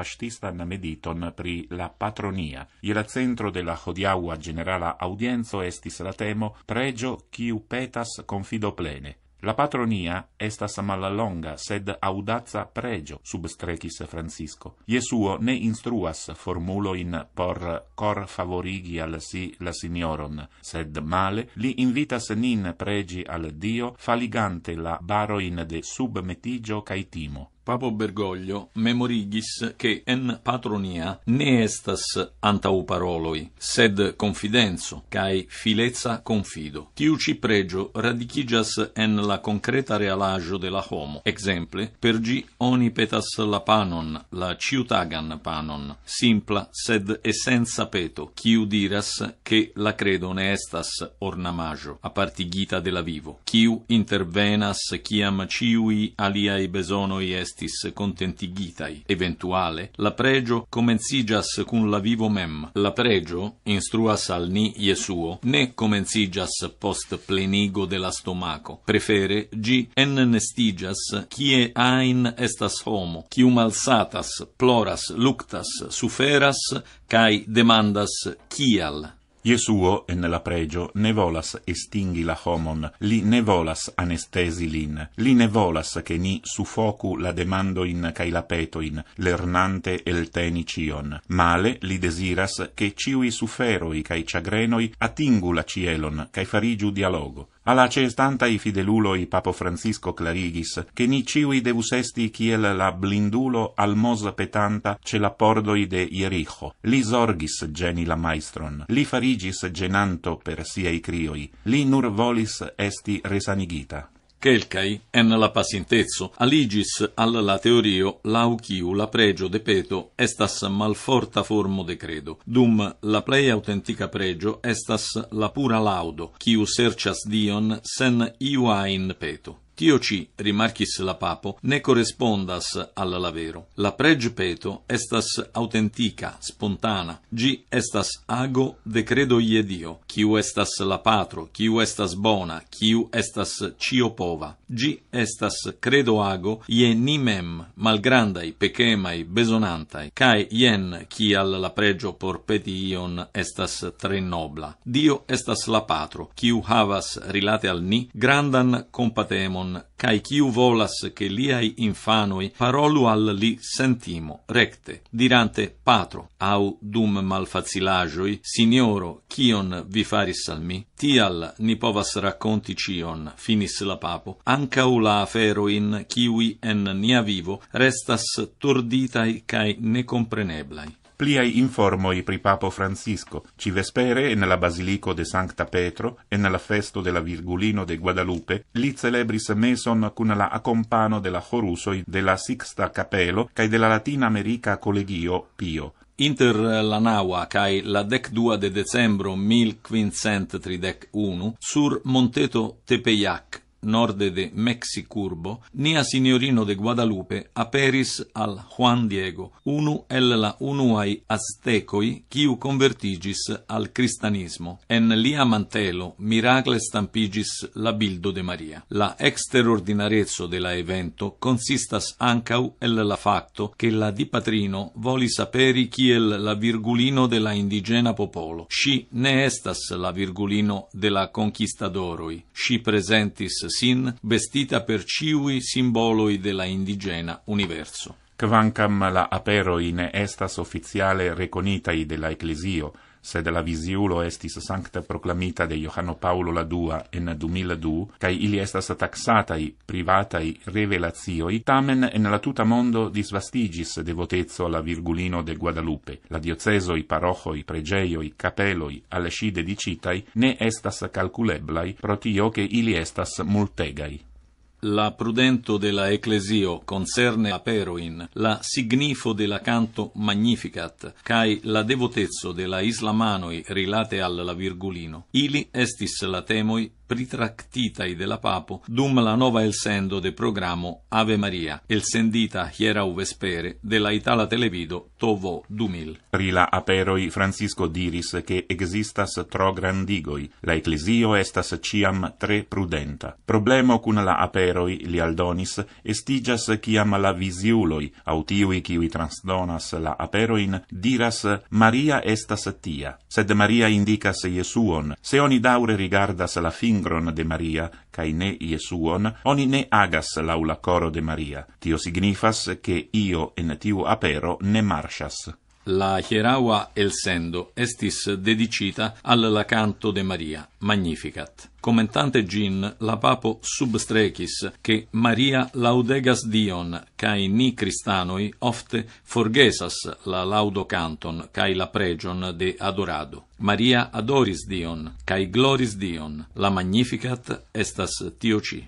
na mediton pri la patronia. Je la centro della la hodiaua generala audienzo estis la temo pregio chiu petas confido plene. La patronia estas mallonga, sed audazza pregio, substrecis Francisco. Jesuo ne instruas formuloin por cor favorigi al si la signoron, sed male li invitas nin pregi al Dio, faligante la baroin de submetigio cae timo. Papo Bergoglio memorigis che en patronia ne estas paroloi, sed confidenzo, cae filezza confido. Tiuci pregio radicigas en la concreta realagio de la homo. Exemple, per gi oni petas la panon, la ciutagan panon, simpla sed essenza peto, chiu diras che la credo ne estas ornamagio, a partigita de la vivo, chiu intervenas ciam ciui aliai besonoi est estis contentigitai eventuale, la pregio comencigas cum la vivo mem. La pregio, instruas al ni Jesuo, ne comencigas post plenigo de la stomaco. Prefere, gi ennestigas quie ain estas homo, cium alsatas, ploras, luctas, suferas, cae demandas kial e nella pregio, ne volas estinghi la homon, li ne volas anestesi lin, li ne volas che ni suffocu la demandoin cae la petoin, lernante el teni cion. Male li desiras che ciui suferoi cae ciagrenoi atingu la cielon, cae farigiu dialogo. Alla cestanta i fideluloi Papo Francisco Clarigis, che ni ciui devus esti ciel la blindulo al mos petanta ce la pordoi de Ierijo. Li sorgis geni la maestron, li farigis genanto per siei crioi, li nur volis esti resanigita. Chelcai en la pasintezzo, aligis al la teorio lauciu la pregio de peto estas malforta formo de credo, dum la plei autentica pregio estas la pura laudo, kiu sercias Dion sen iu ain peto. Tio ci, rimarchis la papo, ne correspondas alla lavero. La peto estas autentica, spontana, gi estas ago de credo je Dio, kiu estas la patro, chiu estas bona, chiu estas ciopova. Gi estas credo ago je ni mem, malgrandai, pecemai, besonantai, cae chi al la pregio por peti ion estas tre nobla. Dio estas la patro, chiu havas rilate al ni grandan compatemon amon, cae ciu volas che liai infanoi parolu al li sentimo, recte, dirante patro, au dum malfacilagioi, signoro, cion vi faris al mi? Tial ni povas racconti cion, finis la papo, ancaula la afero in en nia vivo restas turditai cae necompreneblai. pliai informoi pri Papo Francisco, ci vespere e nella Basilico de Sancta Petro e nella festo della Virgulino de Guadalupe, li celebris meson cun la accompano della Horusoi della Sixta Capelo cae della Latina America Collegio Pio, Inter la naua cae la dec dua de decembro mil quincent tridec unu sur monteto Tepeyac nord de Mexicurbo, nia signorino de Guadalupe aperis al Juan Diego, unu el la unuai aztecoi, quiu convertigis al cristianismo. En lia mantelo miracle stampigis la bildo de Maria. La exterordinarezzo de la evento consistas ancau el la facto che la di patrino voli saperi kiel la virgulino de la indigena popolo. Sci ne estas la virgulino de la conquistadoroi. Sci presentis Sin, vestita per ciui simboloi della indigena universo. Kvankam la apero in estas oficiale reconitai della ecclesio, Sed la visiulo estis sancta proclamita de Iohannopaulo II en 2002, cae ili estas taxatai privatae revelatioi, tamen en la tuta mondo disvastigis devotezzo alla virgulino de Guadalupe. La diocesoi, parochoi, pregeioi, capelloi, alescii dedicitai, ne estas calculeblai, protio che ili estas multegai. La prudento della ecclesio concerne peroin, la signifo della canto magnificat, cae la devotezzo della islamanoi rilate al la virgulino. Ili estis la temoi pritractitai della papo dum la nova el sendo de programmo Ave Maria, el sendita hierau vespere della Itala Televido tovo dumil. Rila aperoi Francisco diris che existas tro grandigoi, la ecclesio estas ciam tre prudenta. Problemo cun la aperoi, li aldonis, estigas ciam la visiuloi, autiui qui transdonas la aperoin, diras Maria estas tia, sed Maria indicas Jesuon, se oni daure rigardas la fin gron de Maria, cae ne Iesuon, oni ne agas laulacoro de Maria. Tio signifas, che io in tiu apero ne marchas. La hieraua el sendo estis dedicita al canto de Maria, Magnificat. Commentante Gin, la papo substrecis che Maria laudegas Dion, cae ni cristanoi ofte forgesas la laudo canton, cae la pregion de adorado. Maria adoris Dion, cae gloris Dion, la Magnificat estas tioci.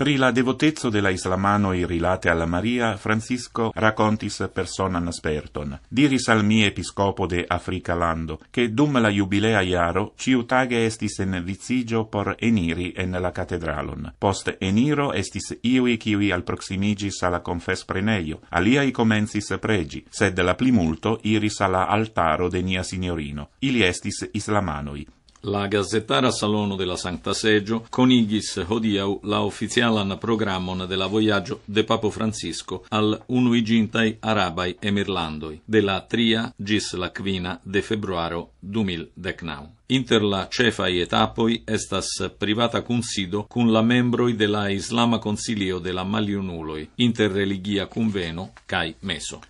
Pri la devotezzo della islamano irilate alla Maria, Francisco racontis personan sperton. Diris al mi episcopo de Africa Lando, che dum la jubilea iaro ciutage estis en vizigio por eniri en la catedralon. Post eniro estis iui ciui al proximigis alla confes preneio, aliai comensis pregi, sed la plimulto iris alla altaro de nia signorino. Ili estis islamanoi. La gazzettara Salono della Santa Seggio conigis hodiau la ufficialan programon della voyaggio de Papo Francisco al unuigintai arabai emirlandoi della tria gis la quina de februaro 2019. Inter la cefai et estas privata consido cun la membroi della la Islama Consilio de la Maliunuloi, interreligia veno, cai meso.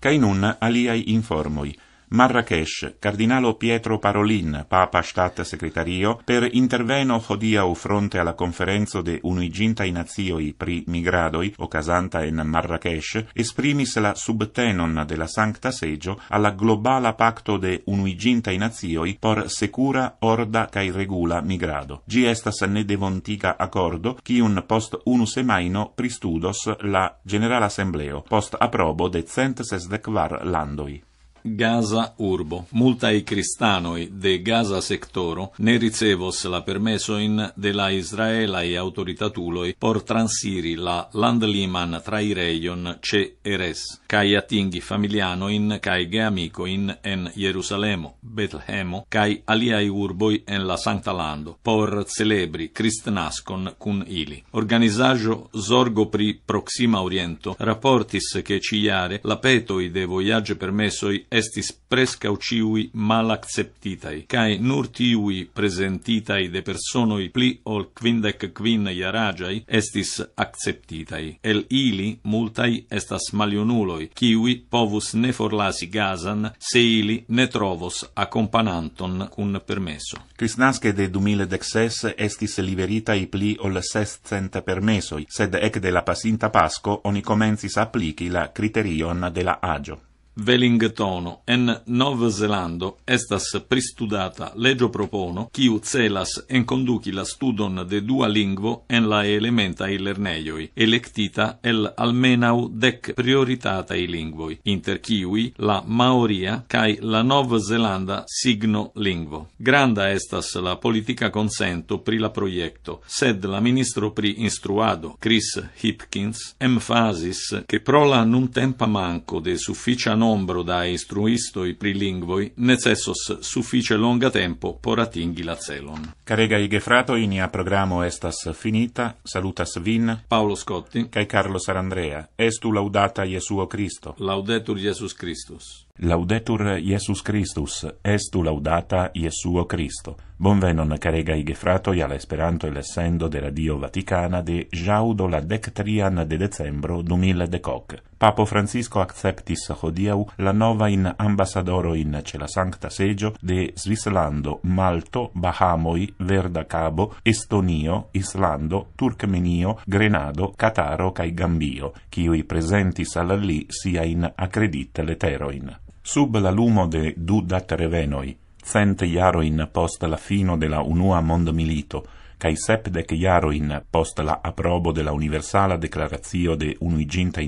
Cainun aliai informoi. Marrakesh, cardinalo Pietro Parolin, papa stat secretario, per interveno hodiau fronte alla conferenzo de unuiginta nazioi pri migradoi, o casanta in Marrakesh, esprimis la subtenon della Sancta Seggio alla globala pacto de unuiginta nazioi por secura, orda cae regula migrado. Gi estas ne devontica accordo, cium post unus emaino pristudos la General Assembleo, post approbo de cent sesdecvar landoi. Gaza Urbo. Multa i cristanoi de Gaza sectoro ne ricevos la permesso in de la Israela e autoritatuloi por transiri la landliman tra i traireion ce eres, Cai atingi familiano in ge geamico in en Jerusalemo, Betlehemo, cai aliai urboi en la Sancta Lando, por celebri cristnascon cun ili. Organizaggio Zorgo pri Proxima Oriento, rapportis che ciare la petoi de voyage permessoi estis prescau ciui malacceptitai, cae nur tiui presentitai de personoi pli ol quindec quin iaragiai estis acceptitai. El ili multai estas malionuloi, ciui povus ne forlasi Gazan se ili ne trovos accompananton cun permesso. Crisnasce de 2016 estis liberitai pli ol sescent permessoi, sed ec de la pasinta pasco oni comensis applici la criterion de la agio. Velingtono en Nov-Zelando estas pristudata legio propono, kiu celas en conduci la studon de dua lingvo en la elementai lerneioi, electita el almenau dec prioritata i lingvoi, inter kiui la maoria cae la Nov-Zelanda signo lingvo. Granda estas la politica consento pri la proiecto, sed la ministro pri instruado, Chris Hipkins, emphasis che pro la nun tempa manco de sufficia nombro da instruistoj pri lingvoj necessos suffice longa tempo por atingi la celon. Carega i gefrato inia programo estas finita, salutas vin Paolo Scotti kaj Carlo Sarandrea. Estu laudata Jesuo Cristo. Laudetur Jesus Christus. Laudetur Jesus Christus, estu laudata Jesuo Cristo. Bonvenon i gefratoi alla Esperanto e l'essendo de Radio Vaticana de Jaudo la dec trian de decembro du mille decoc. Papo Francisco acceptis hodiau la nova in ambassadoro in cela sancta seggio de Svislando, Malto, Bahamoi, Verda Cabo, Estonio, Islando, Turkmenio, Grenado, Cataro cae Gambio, chiui presentis alla lì sia in accredit leteroin. Sub la lumo de du dat revenoi, cent jarojn post la fino de la unua mondmilito, kaj sepdek jarojn post la aprobo de la Universala declarazio de in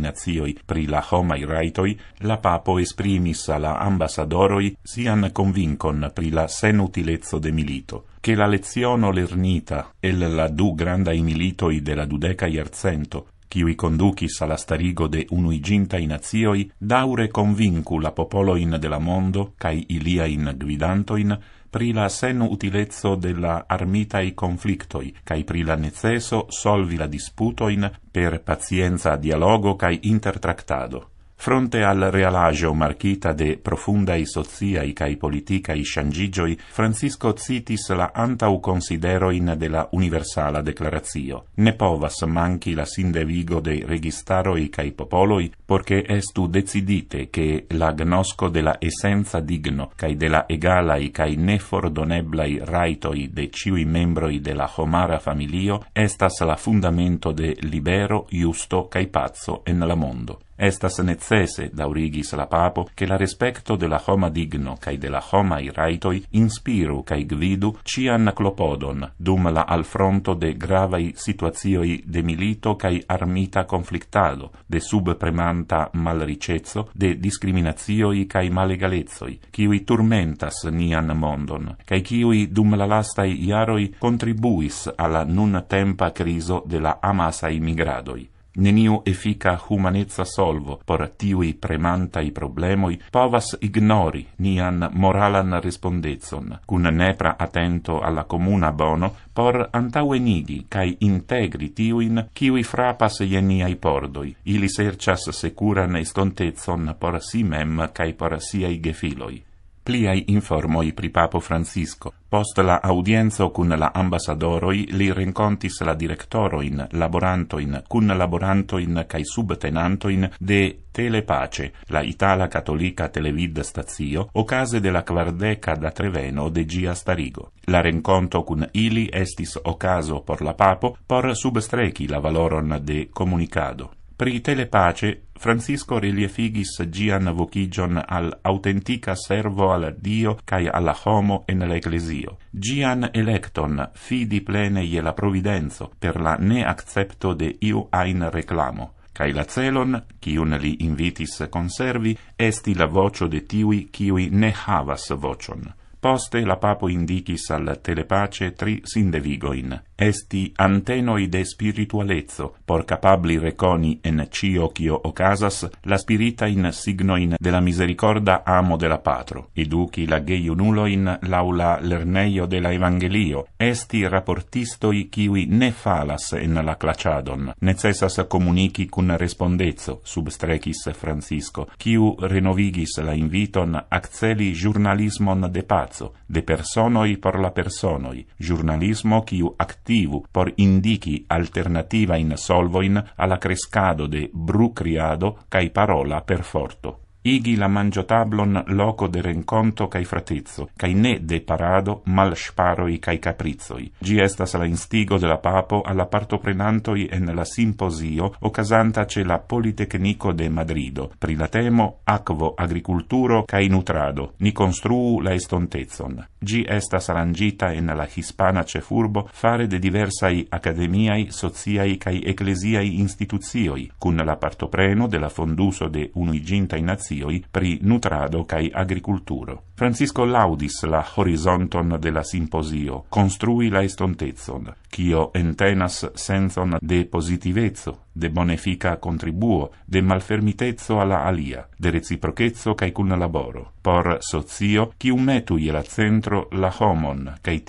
Nacioj pri la homa homaj rajtoj, la papo esprimis alla ambasadoroi sian convincon pri la senutileco de milito, che la leziono lernita el la du granda grandai militoi de la dudeca iarcento qui conducis alla starigo de unuiginta in azioi, daure convincu la popolo in la mondo, cae ilia in guidanto in, pri la sen utilezzo della armita i conflictoi, cae pri la neceso solvi la disputo in, per pazienza dialogo cae intertractado. Fronte al realagio marchita de profundai soziai cae politicae shangigioi, Francisco citis la antau considero in della universala declarazio. Ne povas manchi la sindevigo de registaroi cae popoloi, porque estu decidite che la gnosco della essenza digno cae della la egalai cae nefordoneblai raitoi de ciui membroi della homara familio estas la fundamento de libero, justo cae pazzo en la mondo. Estas necese, daurigis la papo, che la respecto de la homa digno cae de la homai raitoi inspiru cae gvidu cian clopodon dum la alfronto de gravai situazioi de milito cae armita conflictado, de subpremanta malricezzo, de discriminazioi cae malegalezoi, ciui turmentas nian mondon, cae ciui dum la lastai iaroi contribuis alla nun tempa criso de la amasai migradoi. nenio effica humanezza solvo por tiui premanta i problemoi povas ignori nian moralan respondezon cun nepra atento alla comuna bono por antauenigi cae integri tiuin ciui frapas ieniai pordoi ili sercias securan estontezon por si mem cae por siei gefiloi pliaj informoi pri papo Francisco. Post la audienzo cun la ambassadoroi li rencontis la directoroin, laborantoin, cun laborantoin cae subtenantoin de Telepace, la itala cattolica televid stazio, ocase de la quardeca da Treveno de Gia Starigo. La renconto cun ili estis ocaso por la papo por substrechi la valoron de comunicado. pri telepace Francisco Figis gian vocigion al autentica servo al Dio cae alla homo en la Ecclesio. Gian electon fidi plene ie la providenzo per la ne accepto de iu ain reclamo, cae la celon, un li invitis conservi, esti la vocio de tiui qui ne havas vocion. Poste la papo indicis al telepace tri sindevigoin – esti antenoi de spiritualezzo, por capabli reconi en cio cio ocasas la spirita in signoin della misericorda amo della la patro, educi la geiunuloin laula lerneio de la evangelio, esti rapportistoi ciui ne falas en la claciadon, necessas comunici cun respondezzo, substrecis Francisco, ciu renovigis la inviton acceli giornalismon de pazzo, de personoi por la personoi, giornalismo ciu acti attivu por indichi alternativa in solvoin alla crescado de brucriado cae parola per perforto. Igi la mangiotablon loco de renconto cae fratezzo, cae ne de parado mal sparoi cae caprizzoi. Gi estas la instigo de la papo alla partoprenantoi en la simposio ocasanta ce la Politecnico de Madrido, pri la temo aquo agriculturo cae nutrado, ni construu la estontezon. Gi estas arrangita en la hispana cefurbo fare de diversai academiai, sociai cae ecclesiai instituzioi, cun la partopreno de la fonduso de unuiginta in medioj pri nutrado kaj agriculturo. Francisco laudis la horizonton de la simposio, construi la estontezon, kio entenas senson de positivezzo, de bonefica contribuo, de malfermitezzo alla alia, de reciprochezzo cae laboro, por sozio, cium metui la centro la homon, cae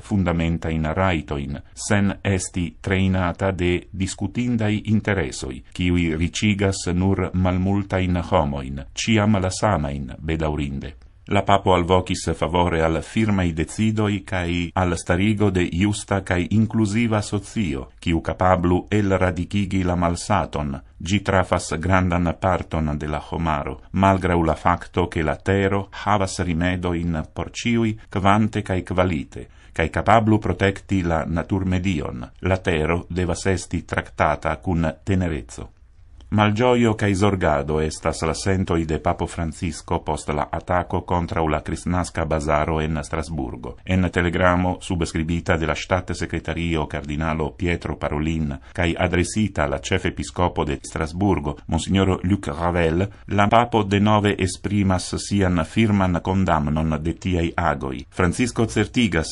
fundamenta in raitoin, sen esti trainata de discutindai interesoi, chiui ricigas nur malmultain homoin, ciam la samain bedaurinde. la papo alvocis favore al firmei decidoi cae al starigo de iusta cae inclusiva sozio, ciu capablu el radicigi la malsaton, gi trafas grandan parton de la homaro, malgrau la facto che la tero havas rimedo in porciui quante cae qualite, cae capablu protecti la natur medion, la tero devas esti tractata cun tenerezzo. Malgioio kaj zorgado estas la sento i de Papo Francisco post la atako kontraŭ la Cristnasca bazaro en Strasburgo. En telegramo subscribita de la ŝtata sekretario kardinalo Pietro Parolin kaj adresita la alla episcopo de Strasburgo, monsignor Luc Ravel, la papo de nove esprimas sian firman condamnon de tiaj agoi. Francisco certigas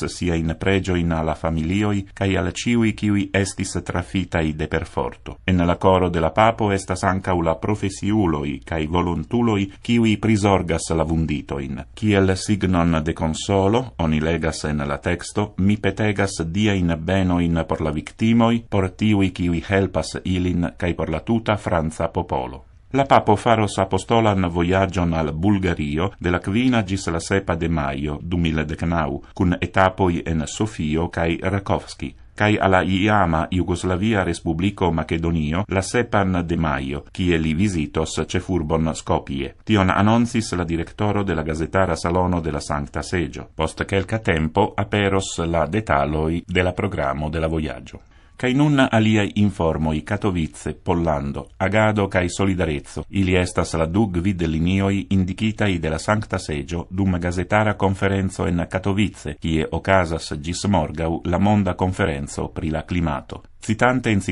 pregio in alla familioi, kaj al ĉiuj kiuj estis trafitai de perforto. En la coro de la papo est estas anca ula profesiuloi cae voluntuloi civi prisorgas la vunditoin. Ciel signon de consolo, oni legas en la texto, mi petegas dia in benoin por la victimoi, por tivi civi helpas ilin cae por la tuta Franza popolo. La papo faros apostolan voyagion al Bulgario de la kvina gis la sepa de maio, majo 2019 kun etapoi en Sofio kaj Rakovski kai alla iama Jugoslavia Respublico Macedonio la sepan de maio, kie li visitos ce furbon Skopje. Tion annoncis la directoro de la gazetara salono de la Sancta Seggio. Post quelca tempo aperos la detaloi de la programo de la voyaggio. Kaj nun aliaj informoj Katovice, Pollando, Agado kaj Solidareco. Ili estas la du gvidlinioj indikitaj de della Sancta Seĝo dum gazetara conferenzo en Katovice, kie okazas ĝis morgaŭ la monda conferenzo pri la climato. Citante in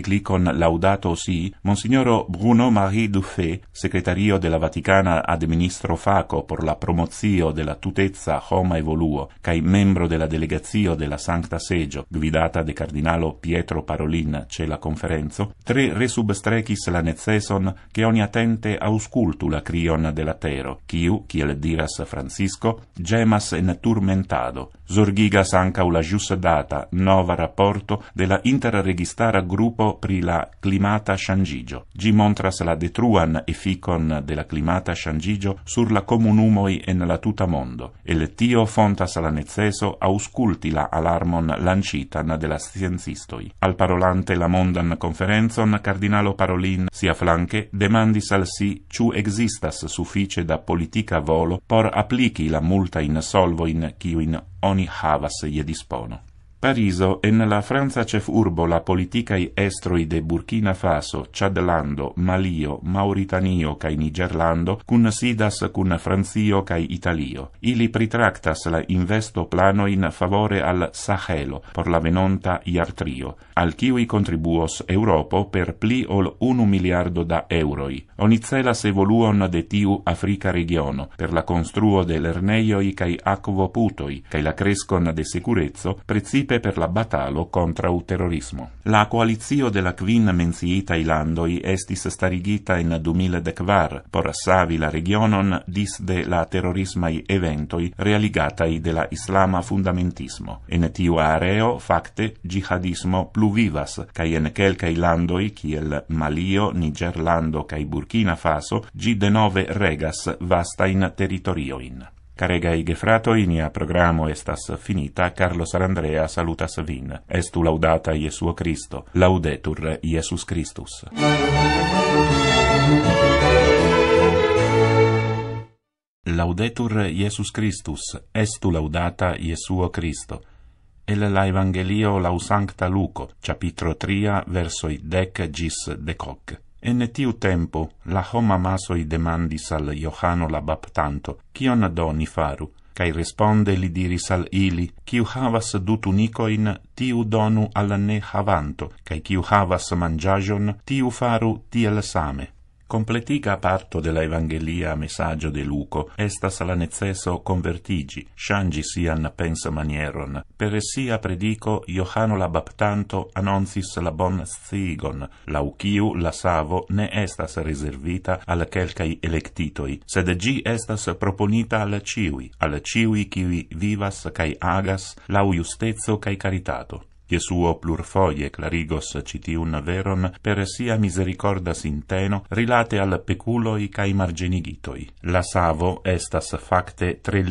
Laudato Si, Monsignor Bruno Marie Duffet, Secretario della Vaticana ad ministro Faco por la promozio della tutezza Homa Evoluo, cai membro della delegazio della Sancta Seggio, guidata de cardinalo Pietro Parolin, ce la conferenzo, tre resubstrecis la necesson che ogni attente auscultu la crion della tero, chiu, kiel diras Francisco, gemas en turmentado, zorgigas ankaŭ la data, nova rapporto della la interregistara grupo pri la climata ŝanĝiĝo. Gi montras la detruan e ficon della climata ŝanĝiĝo sur la comunumoi en la tuta mondo, el tio fontas la neceso ausculti la alarmon lancitan della scienzistoi. Al Alparolante la mondan conferenzon, Cardinalo Parolin sia flanke demandis al si ciu existas suffice da politica volo por applichi la multa multajn solvojn chiuin Oni Havas je dispono. Pariso e nella la franca urbo la politikaj estroi de Burkina Faso, Ĉadlando, Malio, Mauritanio cae Nigerlando cun sidas cun Francio cae Italio. Ili pritraktas la in favore al Sahelo por la venonta jartrio, al kiuj contribuos Europo per pli ol unu miliardo da euroi. Oni celas evoluon de tiu Africa regiono per la construo de lerneioi cae kaj putoi, kaj la crescon de sicurezzo, precipe precipe per la batalo contra u terrorismo. La coalizio de la quin menziita i landoi estis starigita in 2000 por assavi la regionon dis de la terrorismai eventoi realigatai de la islama fundamentismo. En tiu areo, facte, jihadismo pluvivas, ca en quelcai landoi, ciel Malio, Nigerlando, ca i Burkina Faso, gi de nove regas vasta in territorioin. Carega Caregaj gefratoj, nia programo estas finita, Carlo Sarandrea salutas vin. Estu laudata Jesuo Cristo, laudetur Jesus Christus. Laudetur Jesus Christus, estu laudata Jesuo Cristo. El la Evangelio lau Sancta Luco, capitro tria, versoi dec gis decoc. En tiu tempo la homa masoi demandis al Johano la baptanto, cion adoni faru? Cai responde li diris al ili, Ciu havas du tunicoin, tiu donu al ne havanto, Cai ciu havas mangiagion, tiu faru tiel same. completica parto della la Evangelia messaggio de Luco estas la necesso convertigi, shangi sian pens manieron, per essia predico Johano la Baptanto annonsis la bon scigon, lauciu la savo ne estas reservita al quelcai electitoi, sed gi estas proponita al ciui, al ciui qui vivas cae agas lau justezzo cae caritato che suo plurfoie clarigos citiun veron per sia misericorda sinteno rilate al peculoi cae margenigitoi. La savo estas facte treligita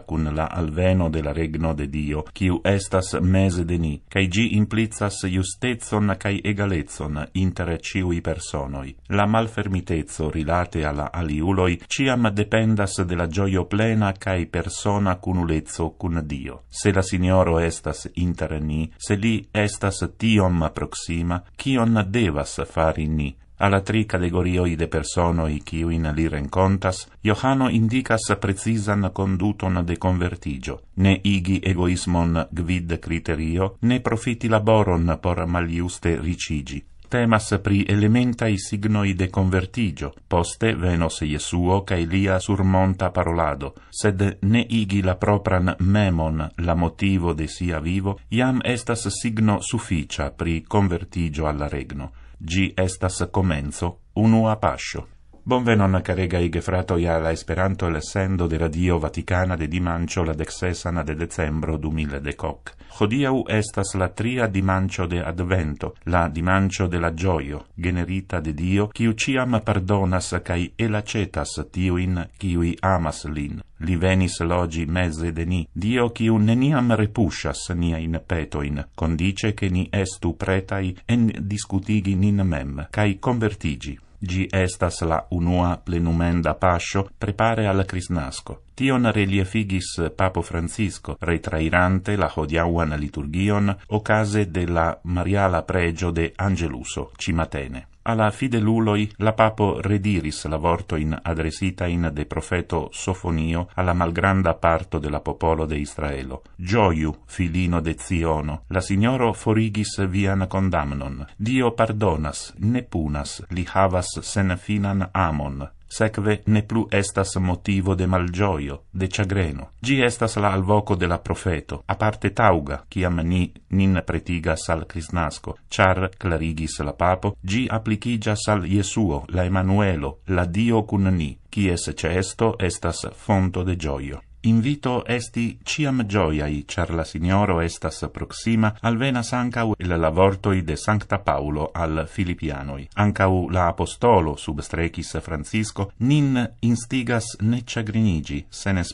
ligita cun la alveno de la regno de Dio, quiu estas mese de ni, cae gi implizas justezon cae egalezon inter ciui personoi. La malfermitezzo rilate alla aliuloi ciam dependas de la gioio plena cae persona cunulezzo cun Dio. Se la Signoro estas inter ni, se li estas tiom proxima, kion devas fari ni. Alla tri categorioi de persono i kiu in li rencontas, Johano indicas precisan conduton de convertigio. Ne igi egoismon gvid criterio, ne profiti laboron por maliuste ricigi. temas pri elementai signoi de convertigio, poste venos Jesuo cae lia surmonta parolado, sed ne igi la propran memon la motivo de sia vivo, iam estas signo sufficia pri convertigio alla regno. Gi estas comenzo unua pascio. Bonvenon caregai gefratoi la Esperanto lessendo de Radio Vaticana de Dimancio la dexesana de Decembro 2000 de Coc. Hodiau estas la tria Dimancio de Advento, la Dimancio de la Gioio, generita de Dio, quiu ciam pardonas cae elacetas tiuin quiui amas lin. Li venis logi mese de ni, Dio quiu neniam repusas nia in petoin, condice che ni estu pretai en discutigi nin mem, cae convertigi. gi estas la unua plenumenda pascio prepare al Crisnasco. Tion reliefigis Papo Francisco, retrairante la hodiauan liturgion ocase de la mariala pregio de Angeluso, cimatene. alla fide luloi la papo rediris la vorto in adresita in de profeto sofonio alla malgranda parto della popolo de israelo gioiu filino de ziono la signoro forigis vian condamnon dio pardonas ne punas li havas sen finan amon secve ne plu estas motivo de malgioio, de chagreno. Gi estas la alvoco de la profeto, a parte tauga, ciam ni nin pretigas al Crisnasco, char clarigis la papo, gi applicigas al Jesuo, la Emanuelo, la Dio cun ni, qui es cesto estas fonto de gioio. Invito esti ciam gioiai, char la Signoro estas proxima, al venas ancau il lavortoi de Sancta Paulo al Filipianoi. Ancau la Apostolo, substrecis Francisco, nin instigas ne chagrinigi, se ne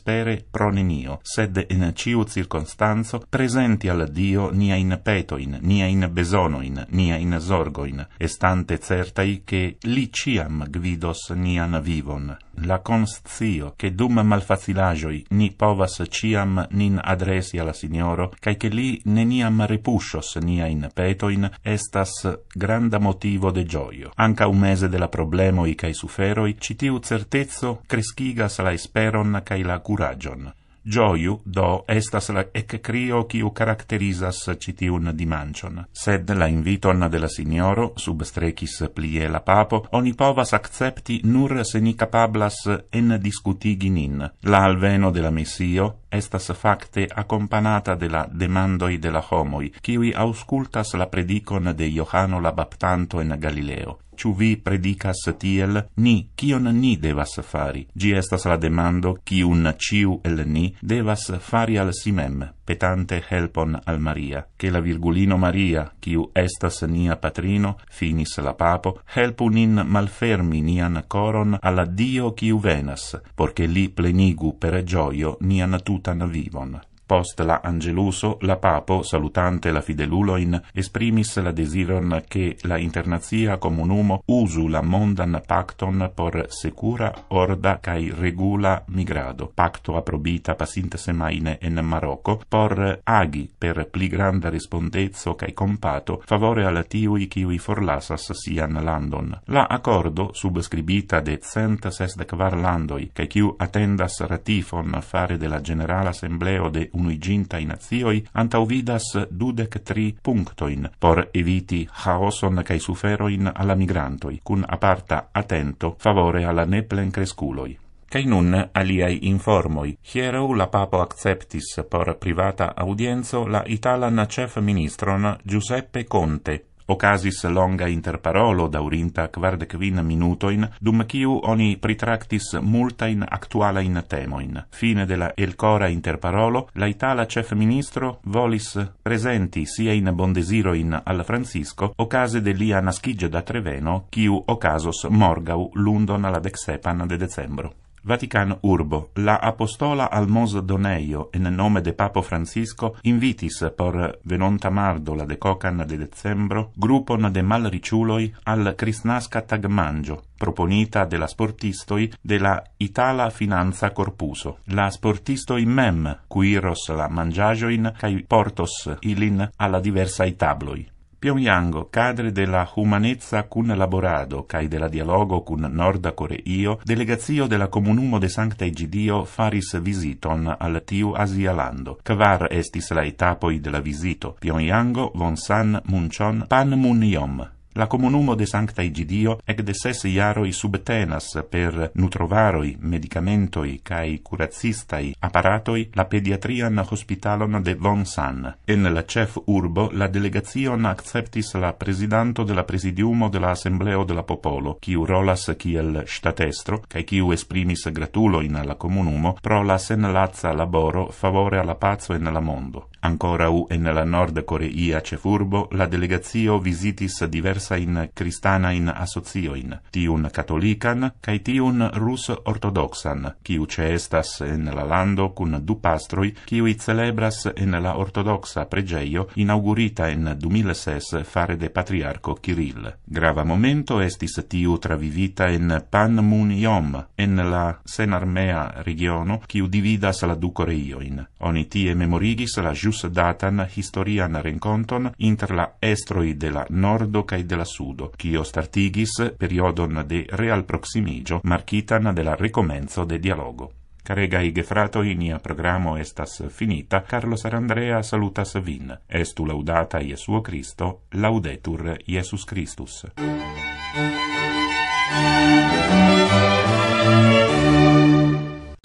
pro nenio, sed in ciu circonstanzo presenti al Dio nia in petoin, nia in besonoin, nia in sorgoin, estante certai che li ciam gvidos nian vivon, la conscio che dum malfacilagioi ni povas ciam nin adresi alla signoro, cae che li neniam repuscios nia in petoin, estas granda motivo de gioio. Anca un mese della problemoi cae suferoi, citiu certezzo crescigas la esperon cae la curagion. Gioiu, do, estas la ec crio quiu caracterizas citiun dimancion. Sed la inviton de la signoro, substrecis plie la papo, oni povas accepti nur se ni capablas en discutiginin. nin. La alveno de la messio, estas facte accompagnata de la demandoi de la homoi, qui auscultas la predicon de Johanno la Baptanto in Galileo. Ciu vi predicas tiel? Ni, cion ni devas fari? Gi estas la demando, ciun ciu el ni devas fari al si mem, petante helpon al Maria, che la Virgulino Maria, chiu estas nia patrino, finis la papo, helpun in malfermi nian coron alla Dio chiu venas, porche li plenigu per gioio nian tutan vivon postla angeluso, la papo, salutante la fideluloin, esprimis la desiron che la internazia comunumo usu la mondan pacton por secura orda cae regula migrado, pacto aprobita pasinte semaine en Marocco, por agi per pli granda rispondezzo cae compato favore alla tiui ciui forlasas sian landon. La accordo, subscribita de cent sesdecvar landoi, cae ciu attendas ratifon fare della generala assembleo de un unuiginta in azioi antauvidas dudec tri punctoin por eviti haoson cae suferoin alla migrantoi, cun aparta atento favore alla neplen cresculoi. Cai nun aliai informoi. hiero la papo acceptis por privata audienzo la italan chef ministron Giuseppe Conte, Ocasis longa interparolo daurinta quardec vin minutoin, dum kiu oni pritraktis multajn aktualajn temojn. Fine de la elcora interparolo, la itala ministro volis presenti sia in bondesiroin al Francisco okaze de lia naskiĝo da Treveno, kiu ocasos morgau lundon alla deksepan de decembro. Vatican Urbo, la apostola al mos doneio, en nome de Papo Francisco, invitis por venonta mardola de cocan de decembro, gruppon de malriciuloi al crisnasca tagmangio, proponita de la sportistoi de la Itala Finanza Corpuso. La sportistoi mem, cuiros la mangiagioin, cae portos ilin alla diversai tabloi. Pyongyang, cadre della Humanezza cun laborado cae della dialogo cun Norda Coreio, delegazio della Comunumo de Sancta Egidio faris visiton al tiu Asialando. Kvar estis la etapoi della visito. Pyongyang, Vonsan, Munchon, Panmunjom. La comunumo de sancta igidio ec de ses iaroi subtenas per nutrovaroi, medicamentoi cae curacistai apparatoi la pediatrian hospitalon de San. En la cef urbo la delegazion acceptis la presidanto de la presidiumo de la assembleo de la popolo, kiu rolas kiel statestro, cae kiu esprimis gratuloin alla comunumo pro la senlaza laboro favore alla pazzo en la mondo. Ancora u en la Nord Corea ce furbo, la delegazio visitis diversa in cristana in associoin in tiun catolican kai tiun rus ortodoxan, qui ce estas en la lando cun du pastroi, qui ui celebras en la ortodoxa pregeio inaugurita en 2006 fare de patriarco Kirill. Grava momento estis tiu travivita en Pan Mun Yom, en la Senarmea regiono, ki u dividas la du Coreioin. Oni tie memorigis la plus datan historian renconton inter la estroi de la nordo cae de la sudo, qui startigis periodon de real proximigio marchitan de la recomenzo de dialogo. Carega i gefrato in ia programma estas finita Carlos Arandrea salutas vin estu laudata iesu Christo laudetur Iesus Christus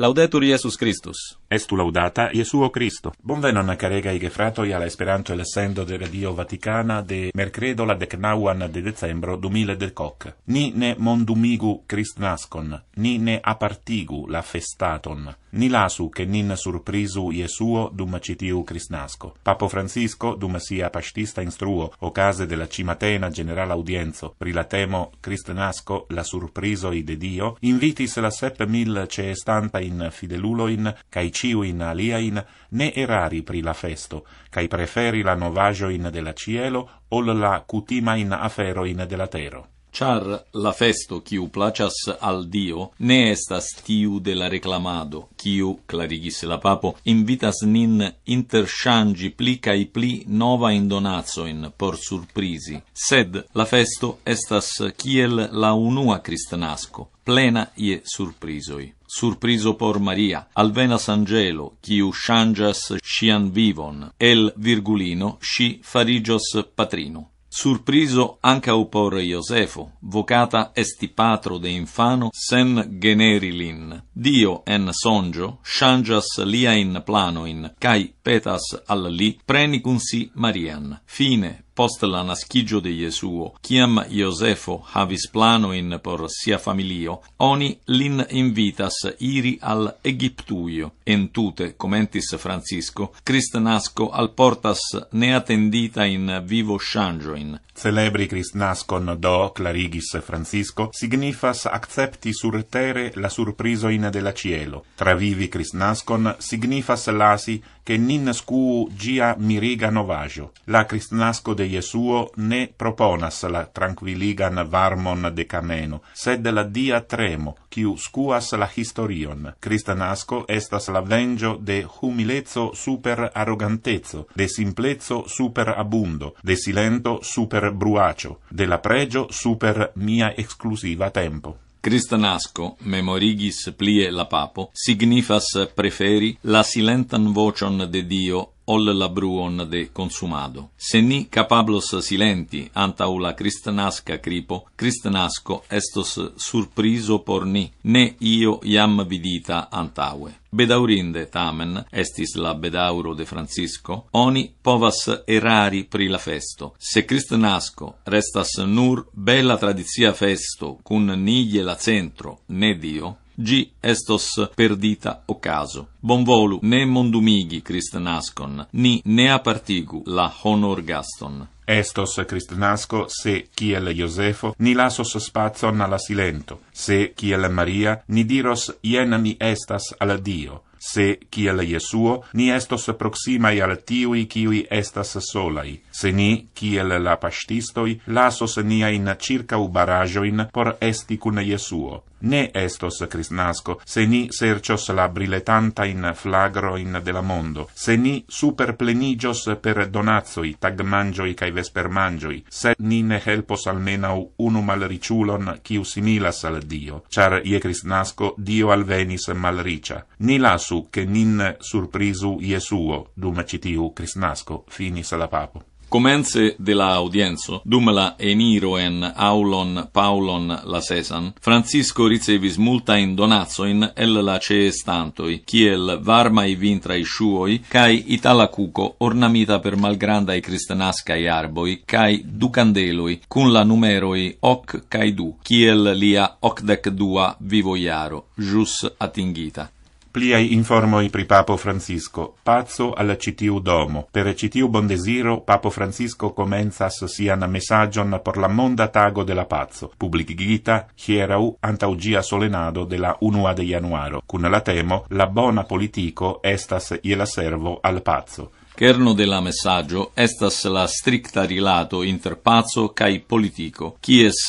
Laudetur Jesus Christus. Estu laudata Jesuo Cristo. Bonvenon caregai gefratoi alla Esperanto el sendo de Radio Vaticana de mercredo la decnauan de decembro 2019. Ni ne mondumigu Christ nascon, ni ne apartigu la festaton, ni lasu che nin surprisu Jesuo dum citiu Christ nasco. Papo Francisco dum sia pastista instruo o case della cimatena generale audienzo pri la temo Christ nasco la surpriso i de Dio invitis la sep mil ceestanta estampa in fideluloin, cae ciuin aliain, ne erari pri la festo, cae preferi la novajoin de la cielo, ol la cutimain aferoin de la tero. Char la festo quiu placias al Dio ne estas tiu de la reclamado, quiu, clarigis la papo, invitas nin interchangi pli kaj pli nova indonacojn por surprizi, sed la festo estas kiel la unua kristnasko, plena ie surprizoj surpriso por Maria, alvenas sangelo, chi shangias scian vivon, el virgulino sci farigios patrino. Surpriso ancau por Iosefo, vocata esti patro de infano sen generilin. Dio en songio shangias lia in planoin, cae petas al li prenicunsi Marian. Fine post la nascigio de Iesuo, ciam Iosefo havis plano in por sia familio, oni lin invitas iri al Egiptuio. Entute, tute, commentis Francisco, Christ nasco al portas neatendita in vivo shangioin. Celebri Christ nascon do, clarigis Francisco, signifas accepti sur terre la surpriso in della cielo. Travivi Christ nascon signifas lasi che nin scu gia miriga novagio. La cristnasco de Jesuo ne proponas la tranquilligan varmon de cameno, sed la dia tremo, quiu scuas la historion. Cristnasco estas la vengio de humilezzo super arrogantezzo, de simplezzo super abundo, de silento super bruacio, de la pregio super mia exclusiva tempo. Cristanasco, memorigis plie la papo, signifas preferi la silentan vocion de Dio ol labruon de consumado. Se ni capablos silenti antau la cristnasca cripo, cristnasco estos surpriso por ni, ne io iam vidita antaue. Bedaurinde tamen estis la bedauro de Francisco, oni povas erari pri la festo. Se Cristnasco restas nur bella tradizia festo cun niglie la centro, ne dio, G. Estos perdita o caso. Bon volu ne mondumigi Christ nascon, ni nea partigu la honor gaston. Estos nasco se kiel Iosefo ni lasos spazon alla silento, se kiel Maria ni diros ien mi estas al Dio, se kiel Jesuo, Iesuo ni estos proxima al tiu i estas solai se ni kiel la pastistoi laso se in circa u barajo in por esti cun Iesuo ne estos Christnasco, se ni sercios la briletanta in flagro in della mondo se ni super plenigios per donazzo i tag mangio i kai vesper mangio se ni ne helpos almena unum unu malriculon qui similas al dio char ie Christnasco, dio alvenis malricia ni las su che nin surprisu Jesuo, dum citiu Crisnasco, finis alla papo. Comence de la audienzo, dum la eniro en aulon paulon la sesan, Francisco ricevis multain donazoin el la cee varma i varmai i suoi, cae itala cuco ornamita per malgranda i malgrandai i arboi, cae du candeloi, cun la numeroi hoc cae du, kiel lia hoc dec dua vivo iaro, jus atingita pliaj informoj pri Papo Francisco, pazzo alla citiu domo. Per citiu bon desiro, Papo Francisco comenzas sian messagion por la monda tago della pazzo, pazzo, publicigita hierau antaugia solenado de la unua de januaro, cun la temo la bona politico estas iela servo al pazzo. Kerno de la messaggio estas la stricta rilato inter pazzo cae politico, quies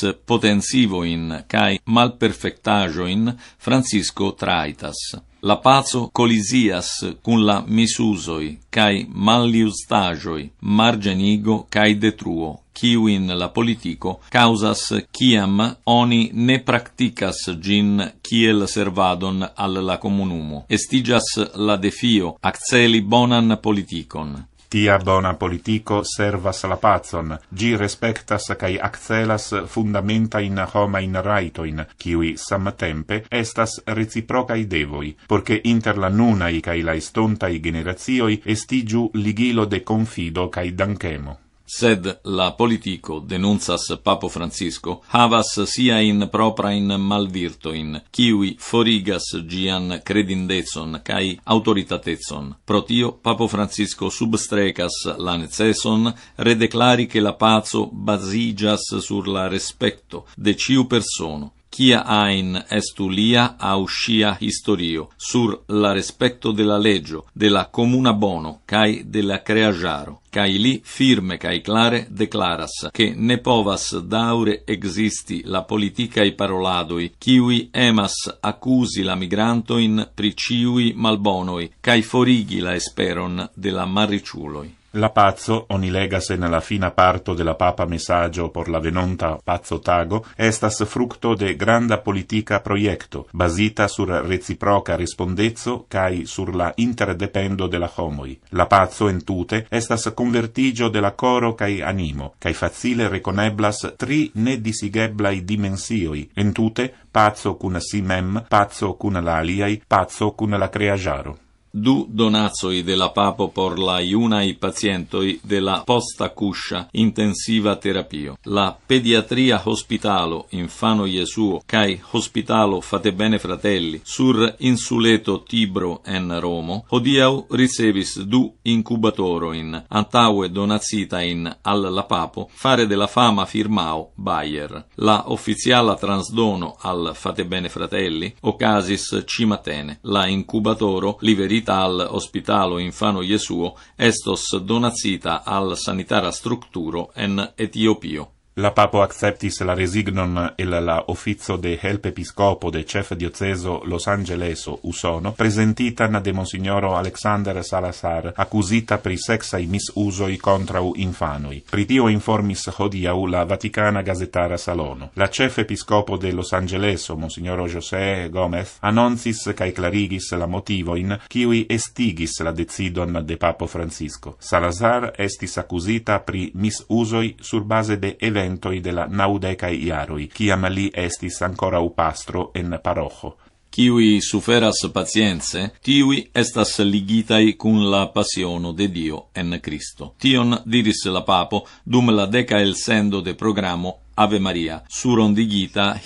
in cae malperfectagio in Francisco traitas. La pazzo colisias cun la misusoi, cae maliustajoi, margenigo cae detruo, kiwin la politico causas quiam oni ne practicas gin kiel servadon al la comunumo estigas la defio acceli bonan politicon tia bona politico servas la pazon gi respectas kai accelas fundamenta in homa in raito in kiwi sam tempe estas reciproca i devoi porque inter la nunai cae kai la istonta i generazioi estigiu ligilo de confido kai dankemo sed la politico denuncas papo Francisco havas sia in propra in malvirtoin, kiwi forigas gian credindezon cae autoritatezon. Protio papo Francisco substrecas la neceson redeclari che la pazzo basigas sur la respecto de ciu persono, Quia ain est ulia auscia historio, sur la respecto de la legio, de la comuna bono, cae de la creajaro. Cae li firme cae clare declaras che ne povas daure existi la politica i paroladoi, ciui emas accusi la migrantoin pri ciui malbonoi, cae forigi la esperon de la marriciuloi. La pazzo, oni legase nella fina parto della papa messaggio por la venonta pazzo tago, estas fructo de granda politica proiecto, basita sur reciproca rispondezzo cae sur la interdependo de la homoi. La pazzo en entute estas convertigio de la coro cae animo, cae facile reconeblas tri ne nedisigeblai dimensioi, en entute pazzo cun si mem, pazzo cun la aliai, pazzo cun la creajaro du donazoi della papo por la iuna i pazientoi della posta cuscia intensiva terapio. La pediatria hospitalo infano Jesuo cae hospitalo fate bene fratelli sur insuleto Tibro en Romo odiau ricevis du incubatoro in antaue donazita in al la papo fare della fama firmao Bayer. La officiala transdono al fate bene fratelli ocasis cimatene la incubatoro liveri vital hospitalo infano Jesuo estos donazita al sanitara structuro en Etiopio. La papo acceptis la resignon el la officio de helpepiscopo de chef dioceso Los Angeleso usono, presentitan de monsignoro Alexander Salazar, accusita pri sexai misusoi contrau infanoi. Pritio informis hodiau la Vaticana Gazetara Salono. La chef episcopo de Los Angeleso, monsignoro José Gomez, annoncis cae clarigis la motivoin, kiui estigis la decidon de papo Francisco. Salazar estis accusita pri misusoi sur base de eventi eventoj della la naŭdekaj jaroj, kiam li estis ankoraŭ pastro en paroĥo. Kiui suferas pacience, tiui estas ligitai cun la passiono de Dio en Cristo. Tion diris la papo dum la deca el sendo de programo Ave Maria, su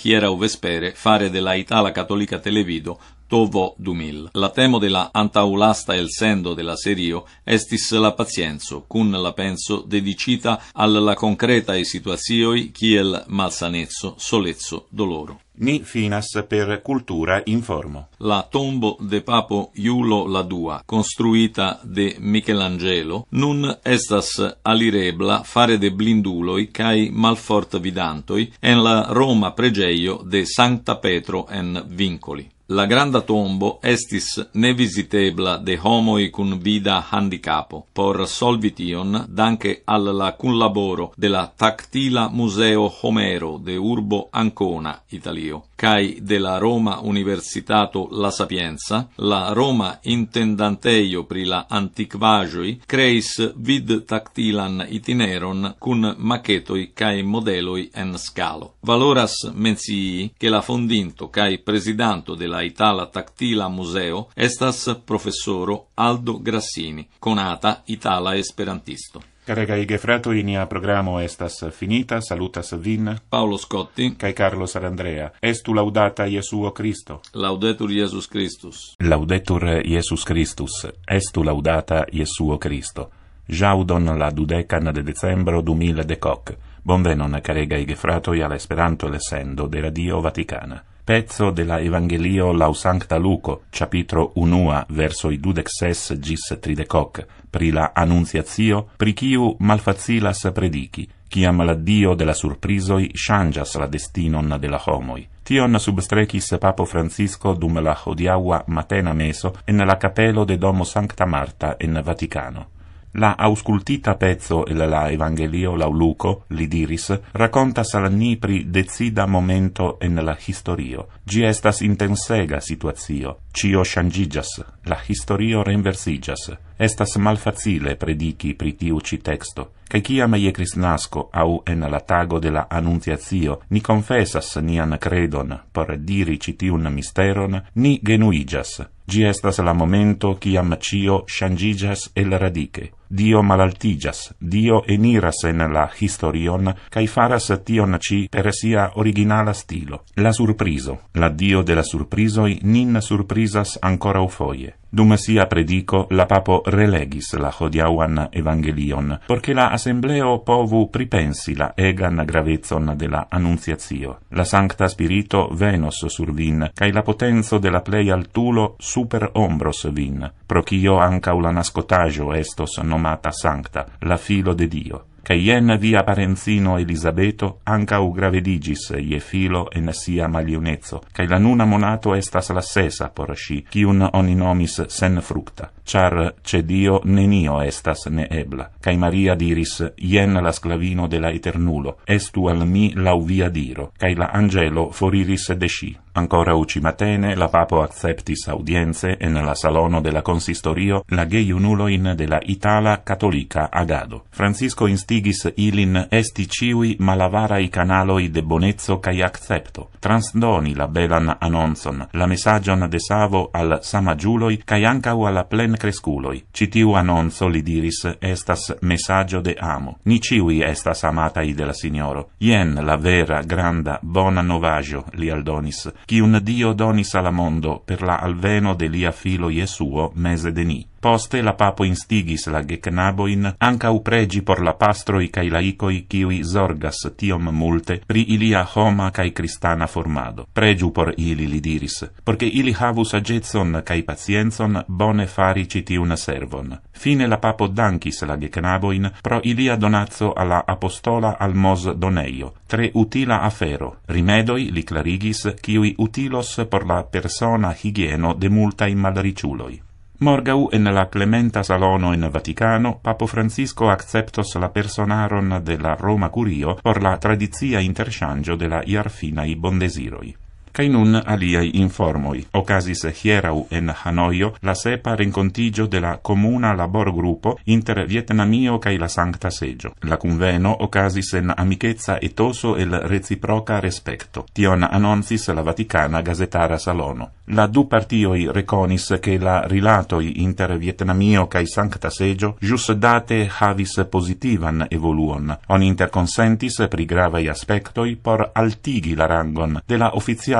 hiera u vespere, fare della Itala Cattolica Televido, tovo dumil. La temo della antaulasta el sendo della serio estis la pazienzo, cun la penso dedicita alla concreta concretae situazioi kiel malsanezzo, solezzo, doloro. Ni finas per cultura informo. La tombo de Papo Iulo la Dua, costruita de Michelangelo, nun estas alirebla fare de blinduloi cai malfort vidantoi en la Roma pregeio de Sancta Petro en Vincoli la granda tombo estis nevisitebla de homoi cun vida handicapo, por solvition danke alla cunlaboro de la Tactila Museo Homero de Urbo Ancona, Italio, cai de la Roma Universitato La Sapienza, la Roma Intendanteio pri la Antiquagioi creis vid tactilan itineron cun macetoi cae modeloi en scalo. Valoras mensii che la fondinto cae presidanto della la Itala Tactila Museo estas professoro Aldo Grassini, conata Itala Esperantisto. Carega i gefrato inia programo estas finita, salutas vin, Paolo Scotti, cae Carlo Sarandrea. Estu laudata Jesuo Cristo. Laudetur Iesus Christus. Laudetur Iesus Christus. Estu laudata Jesuo Cristo. Jaudon la dudecan de decembro du mille de coc bonvenon carega i gefratoj al Esperanto l'essendo de Radio Vaticana. Pezzo della Evangelio laŭ Sankta Luko, capitro unua, verso i dudexes gis tridecoc, pri la annunziazio, pri chiu malfazilas predichi, chiam la dio de la surprisoi shangias la destinon de la homoi. Tion substrecis Papo Francisco dum la hodiaua matena meso en la capelo de Domo Sancta Marta en Vaticano. La auscultita pezzo el la Evangelio lau Luco, li diris, raconta sal pri decida momento en la historio. Gi estas intensega situazio. Cio shangigias la historio renversigas. Estas malfazile predichi pri tiu ci texto. ca ciam ie crisnasco, au en la tago de la Annunciatio, ni confessas nian credon, por diri citiun misteron, ni genuigas. Gi estas la momento ciam cio shangigas el radice. Dio malaltigas, Dio eniras en la historion, cae faras tion ci per sia originala stilo. La surpriso, la Dio de la surprisoi, nin surprisas ancora ufoie. dum sia predico la papo relegis la hodiauan evangelion, porché la assembleo povu pripensi la egan gravezon della annunziazio. La sancta spirito venos sur vin, cae la potenzo della plei altulo super ombros vin, procio anca la nascotaggio estos nomata sancta, la filo de Dio che ien via parenzino Elisabeto, anca u gravedigis je filo en sia maljuneco, che la nuna monato estas la sesa por sci, ciun oni sen fructa, char ce Dio nenio estas ne ebla, che Maria diris, ien la sclavino della eternulo, estu al mi lau via diro, che la angelo foriris de sci. Ancora ucimatene la papo acceptis audienze en la salono della consistorio la geiunuloin de della Itala Cattolica Agado. Francisco insti estigis ilin esti ciui malavaraj canaloi de bonezzo kaj accepto. transdoni la belan anoncon, la messagion de Savo al samagiuloi kaj ankaŭ alla plen cresculoi. Citiu annonzo li diris estas messaggio de amo. Ni ciui estas amatai de la Signoro. Ien la vera, granda, bona novagio, li aldonis, chi un Dio donis alla mondo per la alveno de lia filo Jesuo mese de ni. Poste la papo instigis la gecnaboin anca pregi por la pastroi cae laicoi cioi zorgas tiom multe pri ilia homa cae cristana formado. Pregiu por ili li diris, porque ili havus agetson cae pacienzon bone fari una servon. Fine la papo dankis la gecnaboin pro ilia donazzo alla apostola al mos doneio, tre utila afero, rimedoi li clarigis cioi utilos por la persona higieno de multai malriciuloi. Morgau en la Clementa Salono en Vaticano, Papo Francisco acceptos la personaron de la Roma Curio por la tradizia interŝanĝo de la i Bondesiroi. cae nun aliai informoi. Ocasis hierau en Hanoio la sepa rincontigio de la comuna labor gruppo inter Vietnamio cae la Sancta Segio. La conveno ocasis en amichezza etoso el reciproca respecto. Tion annonsis la Vaticana Gazetara Salono. La du partioi reconis che la rilatoi inter Vietnamio cae Sancta Segio jus date havis positivan evoluon. On interconsentis pri gravai aspectoi por altigi la rangon de la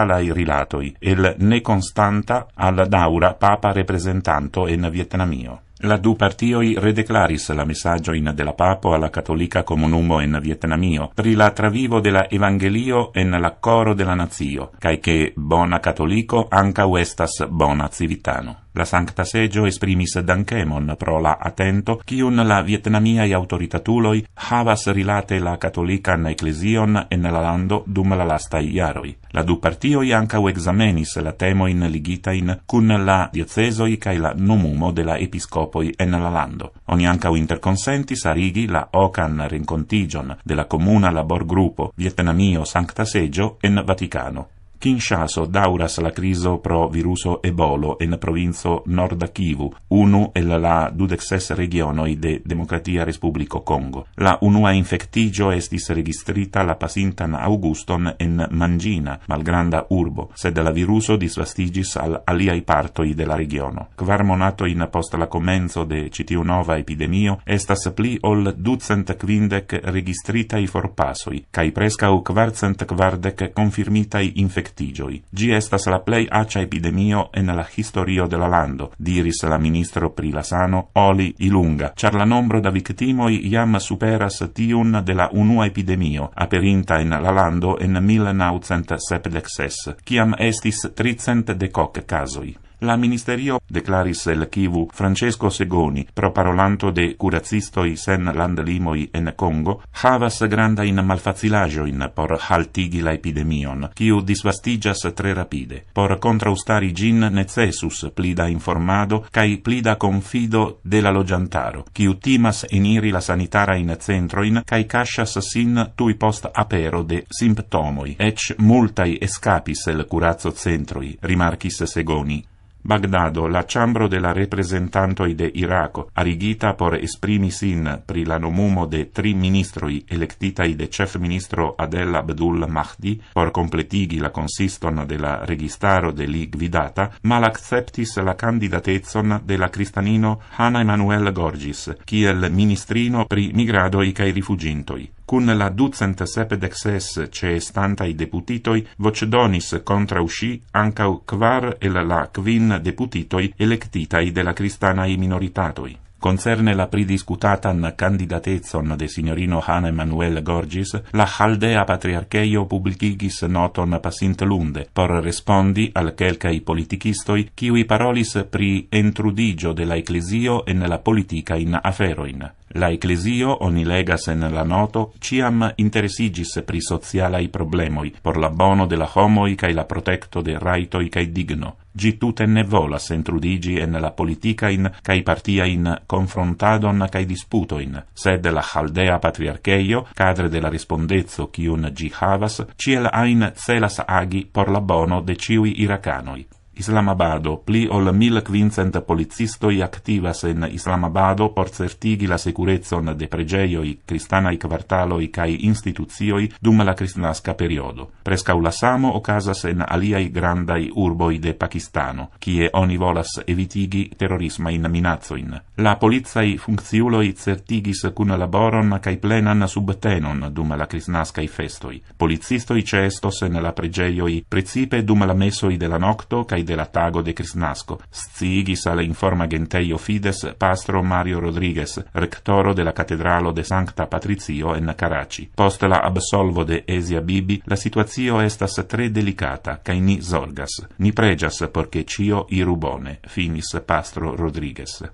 Rilatoi, il ne constanta al daura papa representanto en Vietnamio. La du partioi redeclaris la messaggio in della papo alla cattolica comunumo in Vietnamio pri la travivo della evangelio en la della nazio, cae che bona cattolico anca estas bona civitano. La sancta seggio esprimis danchemon pro la atento chiun la vietnamiai autoritatuloi havas rilate la catolican ecclesion en la lando dum la lastai iaroi. La du partioi ancau examenis la temoin ligitain cun la diocesoi cae la nomumo de la episcopoi en la lando. Oni ancau interconsentis a rigi la ocan rincontigion de la comuna labor vietnamio sancta seggio en Vaticano. Kinshaso dauras la criso pro viruso ebolo en provinco nord Kivu, unu e la dudexes regionoi de Democratia Repubblico Congo. La unua infectigio estis registrita la pasintan auguston en Mangina, malgranda urbo, sed la viruso disvastigis al aliai partoi de la regiono. Quarmonato in post la comenzo de citiu nova epidemio estas pli ol ducent quindec registrita i forpasoi, cae prescau quarcent quardec confirmitai infectigio vestigioi. Gi estas la plei aĉa epidemio en la historio de la lando, diris la ministro pri la sano Oli Ilunga, ĉar la nombro da victimoi jam superas tiun de la unua epidemio, aperinta in la lando en 1976, kiam estis tricent decoc casoi. La ministerio declaris el kivu Francesco Segoni, proparolanto de curazistoi sen landlimoi en Congo, havas in malfacilajoin por haltigi la epidemion, kiu disvastigas tre rapide. Por contraustari gin necessus plida informado cae plida confido de la logiantaro, kiu timas eniri la sanitara in centroin cae cascias sin tui post apero de simptomoi, ec multai escapis el curazzo centroi, rimarchis Segoni. Bagdado, la chambro de la representanto de Irako, arigita por esprimi sin pri la nomumo de tri ministroi electita de chef ministro Adel Abdul Mahdi por completigi la consiston de la registaro de li gvidata, mal acceptis la candidatezon de la cristanino Hanna Emanuel Gorgis, kiel ministrino pri migradoi i kai rifugintoi cun la ducent sepedexes ce estantai deputitoi, voce donis contra usci ancau quar el la quin deputitoi electitai de la cristanae minoritatoi. Concerne la pridiscutatan candidatezon de signorino Han Emanuel Gorgis, la Chaldea Patriarcheio publicigis noton passint lunde, por respondi al celcai politicistoi, kiwi parolis pri entrudigio de la Ecclesio en la politica in aferoin. La Ecclesio, oni legas en la noto, ciam interesigis pri socialai problemoi, por la bono de la homoi cae la protecto de raitoi cae digno. Gi tutte ne volas entrudigi en la politica in cae partia in confrontadon cae disputo in, sed la chaldea patriarcheio, cadre de la rispondezzo cium gi havas, ciel ain celas agi por la bono de ciui iracanoi. Islamabado, pli ol 1500 policistoi activas in Islamabado por certigi la securezzon de pregeioi, cristanai quartaloi cae institucioi dum la cristnasca periodo. Prescau la samo ocasas in aliai grandai urboi de Pakistano, cie oni volas evitigi terrorisma in minazoin. La polizai funcciuloi certigis cun laboron cae plenan subtenon dum la cristnascai festoi. Policistoi cestos in la pregeioi, principe dum la mesoi la nocto cae della Tago de Crisnasco, Stigis al informa Genteio Fides, Pastro Mario Rodriguez, Rectoro della Catedralo de Sancta Patrizio en Caraci. Post la absolvo de Esia Bibi, la situazio estas tre delicata, cae ni zorgas. Ni pregias, porche cio irubone, finis Pastro Rodriguez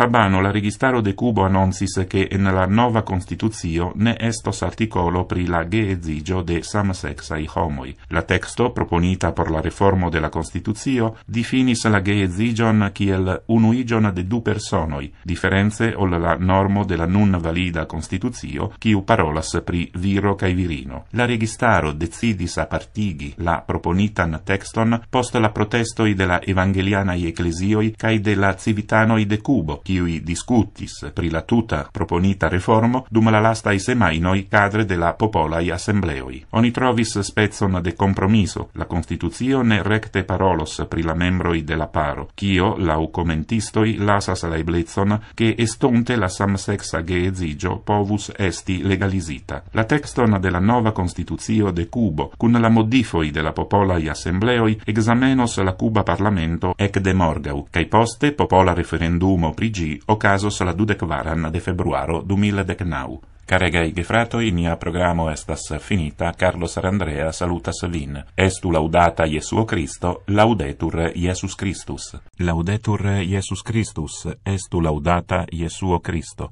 habano la registaro de Cubo annonsis che nella nova Constituzio ne estos articolo pri la geezigio de samsexai homoi. La texto, proponita por la reformo de la Constituzio, definis la geezigion kiel unuigion de du personoi, differenze ol la normo de la nun valida Constituzio, kiu parolas pri viro cae virino. La registaro decidis a partigi la proponitan texton post la protestoi de la evangelianai ecclesioi cae de la civitanoi de Cubo, kiui discutis pri la tuta proponita reformo dum la lasta i semainoi cadre de la i assembleoi. Oni trovis spezzon de compromiso, la Constituzione recte parolos pri la membroi de la paro, kio, lau commentistoi, lasas la eblezon, che estonte la samsexa geezigio povus esti legalisita. La texton de la nova Constituzio de Cubo, cun la modifoi de la i assembleoi, examenos la Cuba Parlamento ec de morgau, cae poste popola referendumo pri rigi okazos la dudekkvaran de februaro du naŭ. Caregaj gefratoi, mia programo estas finita, Carlos Randrea salutas vin. Estu laudata Jesuo Cristo, laudetur Jesus Christus. Laudetur Jesus Christus, estu laudata Jesuo Cristo.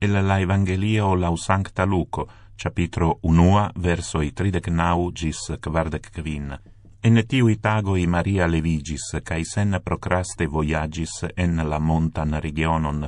El la Evangelio lau Sancta Luco, capitro unua, versoi tridec nau gis quardec quin. En tiui tagoi Maria levigis, cae sen procraste voyagis en la montan regionon,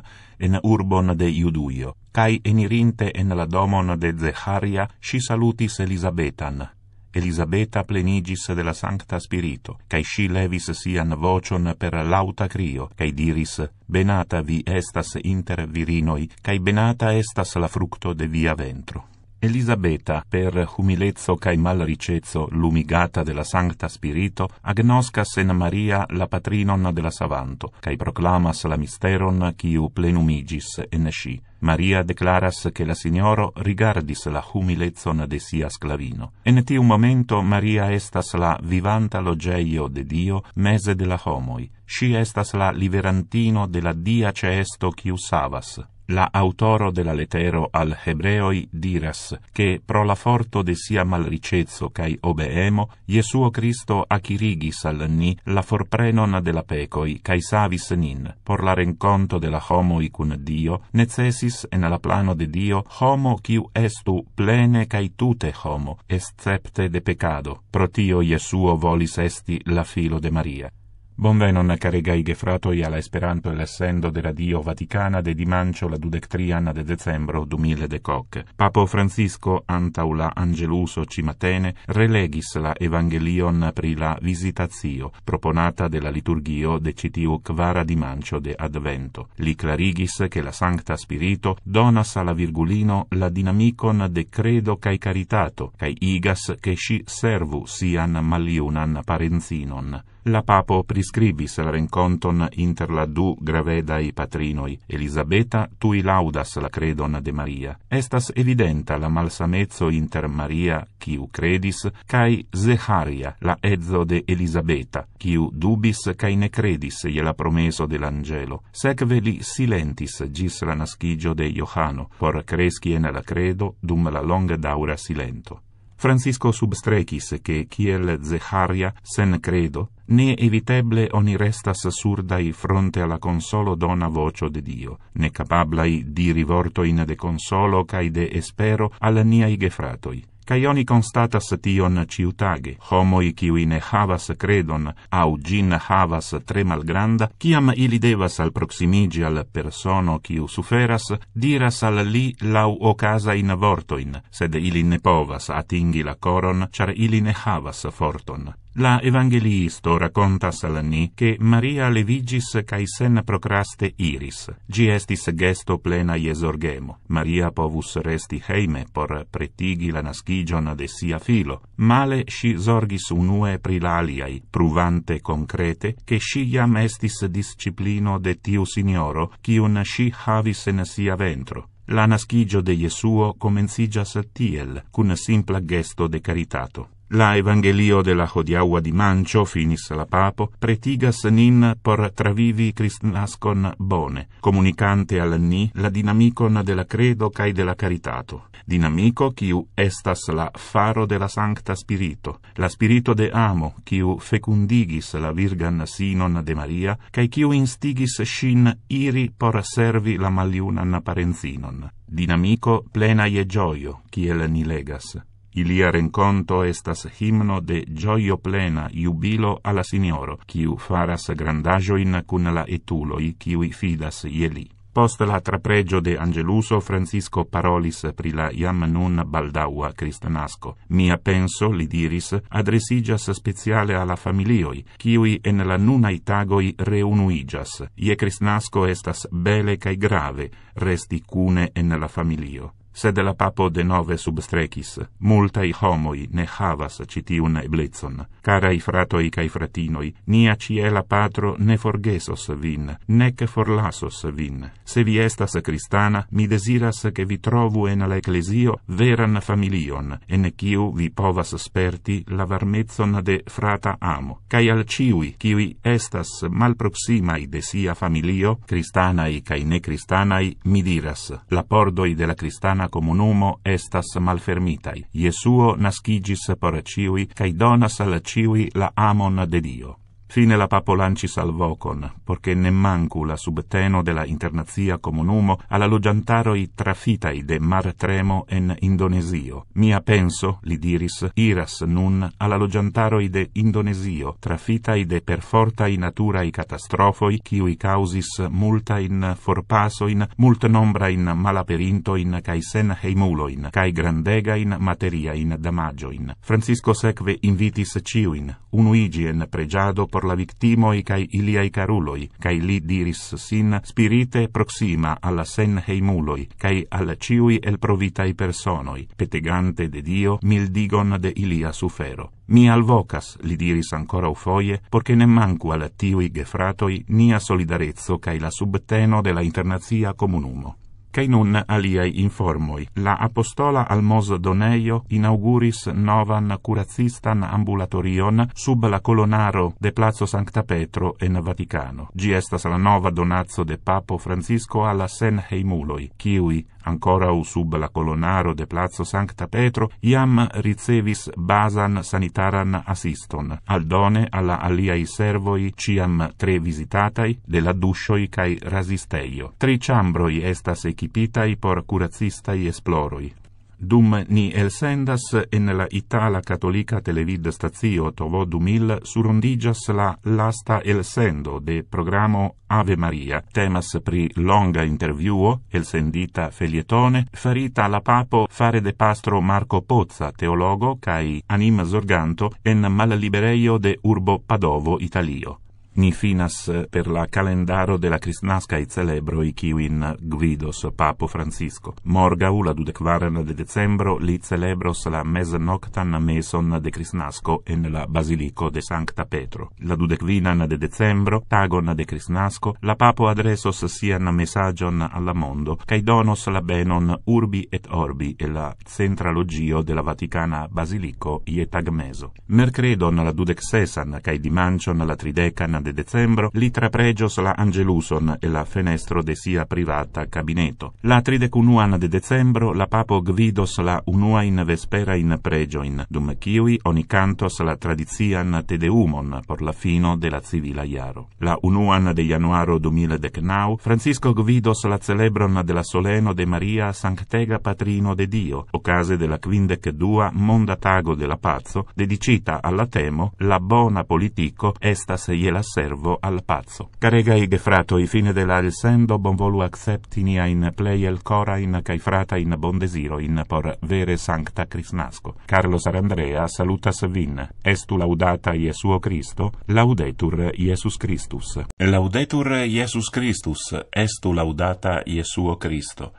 en urbon de Iuduio, cae enirinte en la domon de Zeharia, sci salutis Elisabetan. Elisabeta plenigis de la Sancta Spirito, cae sci levis sian vocion per lauta crio, cae diris, benata vi estas inter virinoi, cae benata estas la fructo de via ventro. Elisabetta, per humilezzo cae mal ricezzo, lumigata della Sancta Spirito, agnoscas en Maria la patrinon della Savanto, cae proclamas la misteron quiu plenumigis en sci. Maria declaras che la Signoro rigardis la humilezon de sia sclavino. En tiu momento Maria estas la vivanta logeio de Dio mese de la homoi. Sci estas la liberantino de la Dia cesto quiu savas, la autoro de la letero al hebreoi diras che pro la forto de sia malricezzo cae obeemo Jesuo Cristo acirigis al ni la forprenon de la pecoi cae savis nin por la renconto de la homoi cun Dio necessis en la plano de Dio homo quiu estu plene cae tute homo excepte de peccado pro tio Jesuo volis esti la filo de Maria Bonvenon carega ige fratoj al Esperanto el sendo della Dio Vaticana de dimancio la dudektrian de decembro 2010. Papo Francisco antaula Angeluso cimatene relegis la Evangelion pri la visitacio proponata della liturgio de citiu kvara dimanĉo de Advento. Li clarigis che la Sancta Spirito donas alla Virgulino la dinamikon de credo cae caritato cae igas che ŝi servu sian maliunan parenzinon. la papo prescribis la renconton inter la du graveda i patrinoi Elisabetta tu laudas la credon de Maria estas evidenta la malsamezzo inter Maria qui u credis kai Zeharia la edzo de Elisabetta qui u dubis kai ne credis ie la promeso de l'angelo sec veli silentis gis la naschigio de Johano por creschi en la credo dum la longa daura silento Francisco substrecis che, kiel Zeharia, sen credo, ne eviteble oni restas surdai fronte alla consolo dona vocio de Dio, ne capablai di rivorto in de consolo cae de espero alla niai gefratoi. Cai oni constatas tion ciutage, homoi cui ne havas credon, au gin havas tre malgranda, ciam ili devas al proximigi al persono qui suferas, diras al li lau ocasa in vortoin, sed ili ne povas atingi la coron, char ili ne havas forton. La evangelisto racontas al ni che Maria levigis cae sen procraste iris. Gi estis gesto plena iesorgemo. Maria povus resti heime por pretigi la nascigion de sia filo. Male si zorgis unue prilaliai, pruvante concrete, che si iam estis disciplino de tiu signoro, cion si havis in sia ventro. La nascigio de Jesuo comencigias tiel, cun simpla gesto de caritato. La Evangelio de la Hodiaua di Mancio, finis la Papo, pretigas nin por travivi Christnascon bone, comunicante al ni la dinamicon de la credo cae de la caritato. Dinamico, quiu estas la faro de la Sancta Spirito, la Spirito de Amo, quiu fecundigis la Virgan Sinon de Maria, cae quiu instigis shin iri por servi la maliunan parenzinon. Dinamico plena ie gioio, quiel ni legas. Ilia renconto estas himno de gioio plena jubilo alla signoro, quiu faras grandagio in cun la etuloi, quiui fidas ieli. Post la trapregio de Angeluso, Francisco parolis pri la iam nun baldaua cristanasco. Mia penso, li diris, adresigias speciale alla familioi, ciui en la nun tagoi reunuigias. Ie cristanasco estas bele cae grave, resti cune en la familio sed la papo de nove substrecis, multai homoi ne havas citiun eblezon, carai fratoi cae fratinoi, nia cie la patro ne forgesos vin, nec forlasos vin. Se vi estas cristana, mi desiras che vi trovu en la ecclesio veran familion, en ciu vi povas sperti la varmezon de frata amo, cae al ciui, ciui estas malproximai de sia familio, cristanai cae ne cristanai, mi diras, la pordoi de la cristana cristana comunumo estas malfermitai. Jesuo nascigis por ciui, cae donas al ciui la amon de Dio fine la papo lanci salvocon, porche ne mancu la subteno della internazia comunumo alla loggiantaroi trafitai de mar tremo en Indonesio. Mia penso, li diris, iras nun alla loggiantaroi de Indonesio, trafitai de perfortai forta in natura i catastrofoi, chiui causis multa in forpasoin, mult nombra in malaperinto in caisen heimuloin, cae grandega in materia in damagioin. Francisco Secve invitis ciuin, unuigien pregiado por por la viktimoj kaj iliai caruloi, kaj li diris sin spirite proxima alla sen senheimuloj kaj al ciui el elprovitai personoi, petegante de Dio mil digon de ilia sufero. Mi alvocas, li diris ancora ufoie, porche ne mancu al tiui gefratoi nia solidarezzo cae la subteno della la internazia comunumo. ca in un aliae informoi. La apostola Almos doneio inauguris novan curazistan ambulatorion sub la colonaro de plazo Sancta Petro en Vaticano. Gi estas la nova donazzo de papo Francisco alla sen heimuloi, chiui ancora u sub la colonaro de plazzo Sancta Petro, iam ricevis basan sanitaran assiston, al done alla aliai servoi ciam tre visitatai, de la duscioi cae rasisteio. Tre ciambroi estas equipitai por curazistai esploroi, dum ni elsendas en la itala catolica televid stazio Tovo Dumil surondigas la lasta elsendo de programo Ave Maria. Temas pri longa interviuo, elsendita felietone, farita la papo fare de pastro Marco Pozza, teologo, cai anim zorganto en mallibereio de urbo Padovo, Italio. ni finas eh, per la calendaro de la Cristnasca e celebro i kiwin gvidos Papo Francisco. Morga u la dudecvaran de decembro li celebros la mes noctan meson de Cristnasco en la Basilico de Sancta Petro. La dudecvinan de decembro, tagon de Cristnasco, la Papo adresos sian messagion alla mondo, cae donos la benon urbi et orbi e la centralogio de la Vaticana Basilico ag meso. Mercredon la dudecsesan, cae dimancion la tridecan de decembro l'itra pregios la angeluson e la fenestro de sia privata cabineto. La tridecunuan de decembro la papo gvidos la unua in vespera in pregioin, dum kiui oni cantos la tradizian tedeumon por la fino de la civila iaro. La unuan de januaro 2019 Francisco gvidos la celebron de la soleno de Maria Sanctega Patrino de Dio, ocase della quindec dua monda tago della pazzo, dedicita alla temo la bona politico estas jelas servo al pazzo. Carega i gefrato i fine della Alessandro Bonvolu accepti ni in play el cora in caifrata in bon desiro in por vere sancta crisnasco. Carlo Sarandrea salutas vin. Estu laudata Iesu Cristo, laudetur Iesus Christus. laudetur Iesus Christus, estu laudata Iesu Cristo.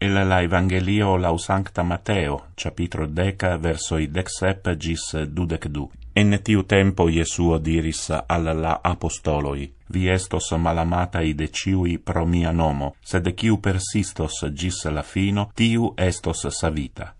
El la Evangelio lau Sancta Mateo, capitro deca, verso dexep gis dudec du. En tiu tempo Iesuo diris al la apostoloi, vi estos malamatai de ciui pro mia nomo, sed ciu persistos gis la fino, tiu estos savita.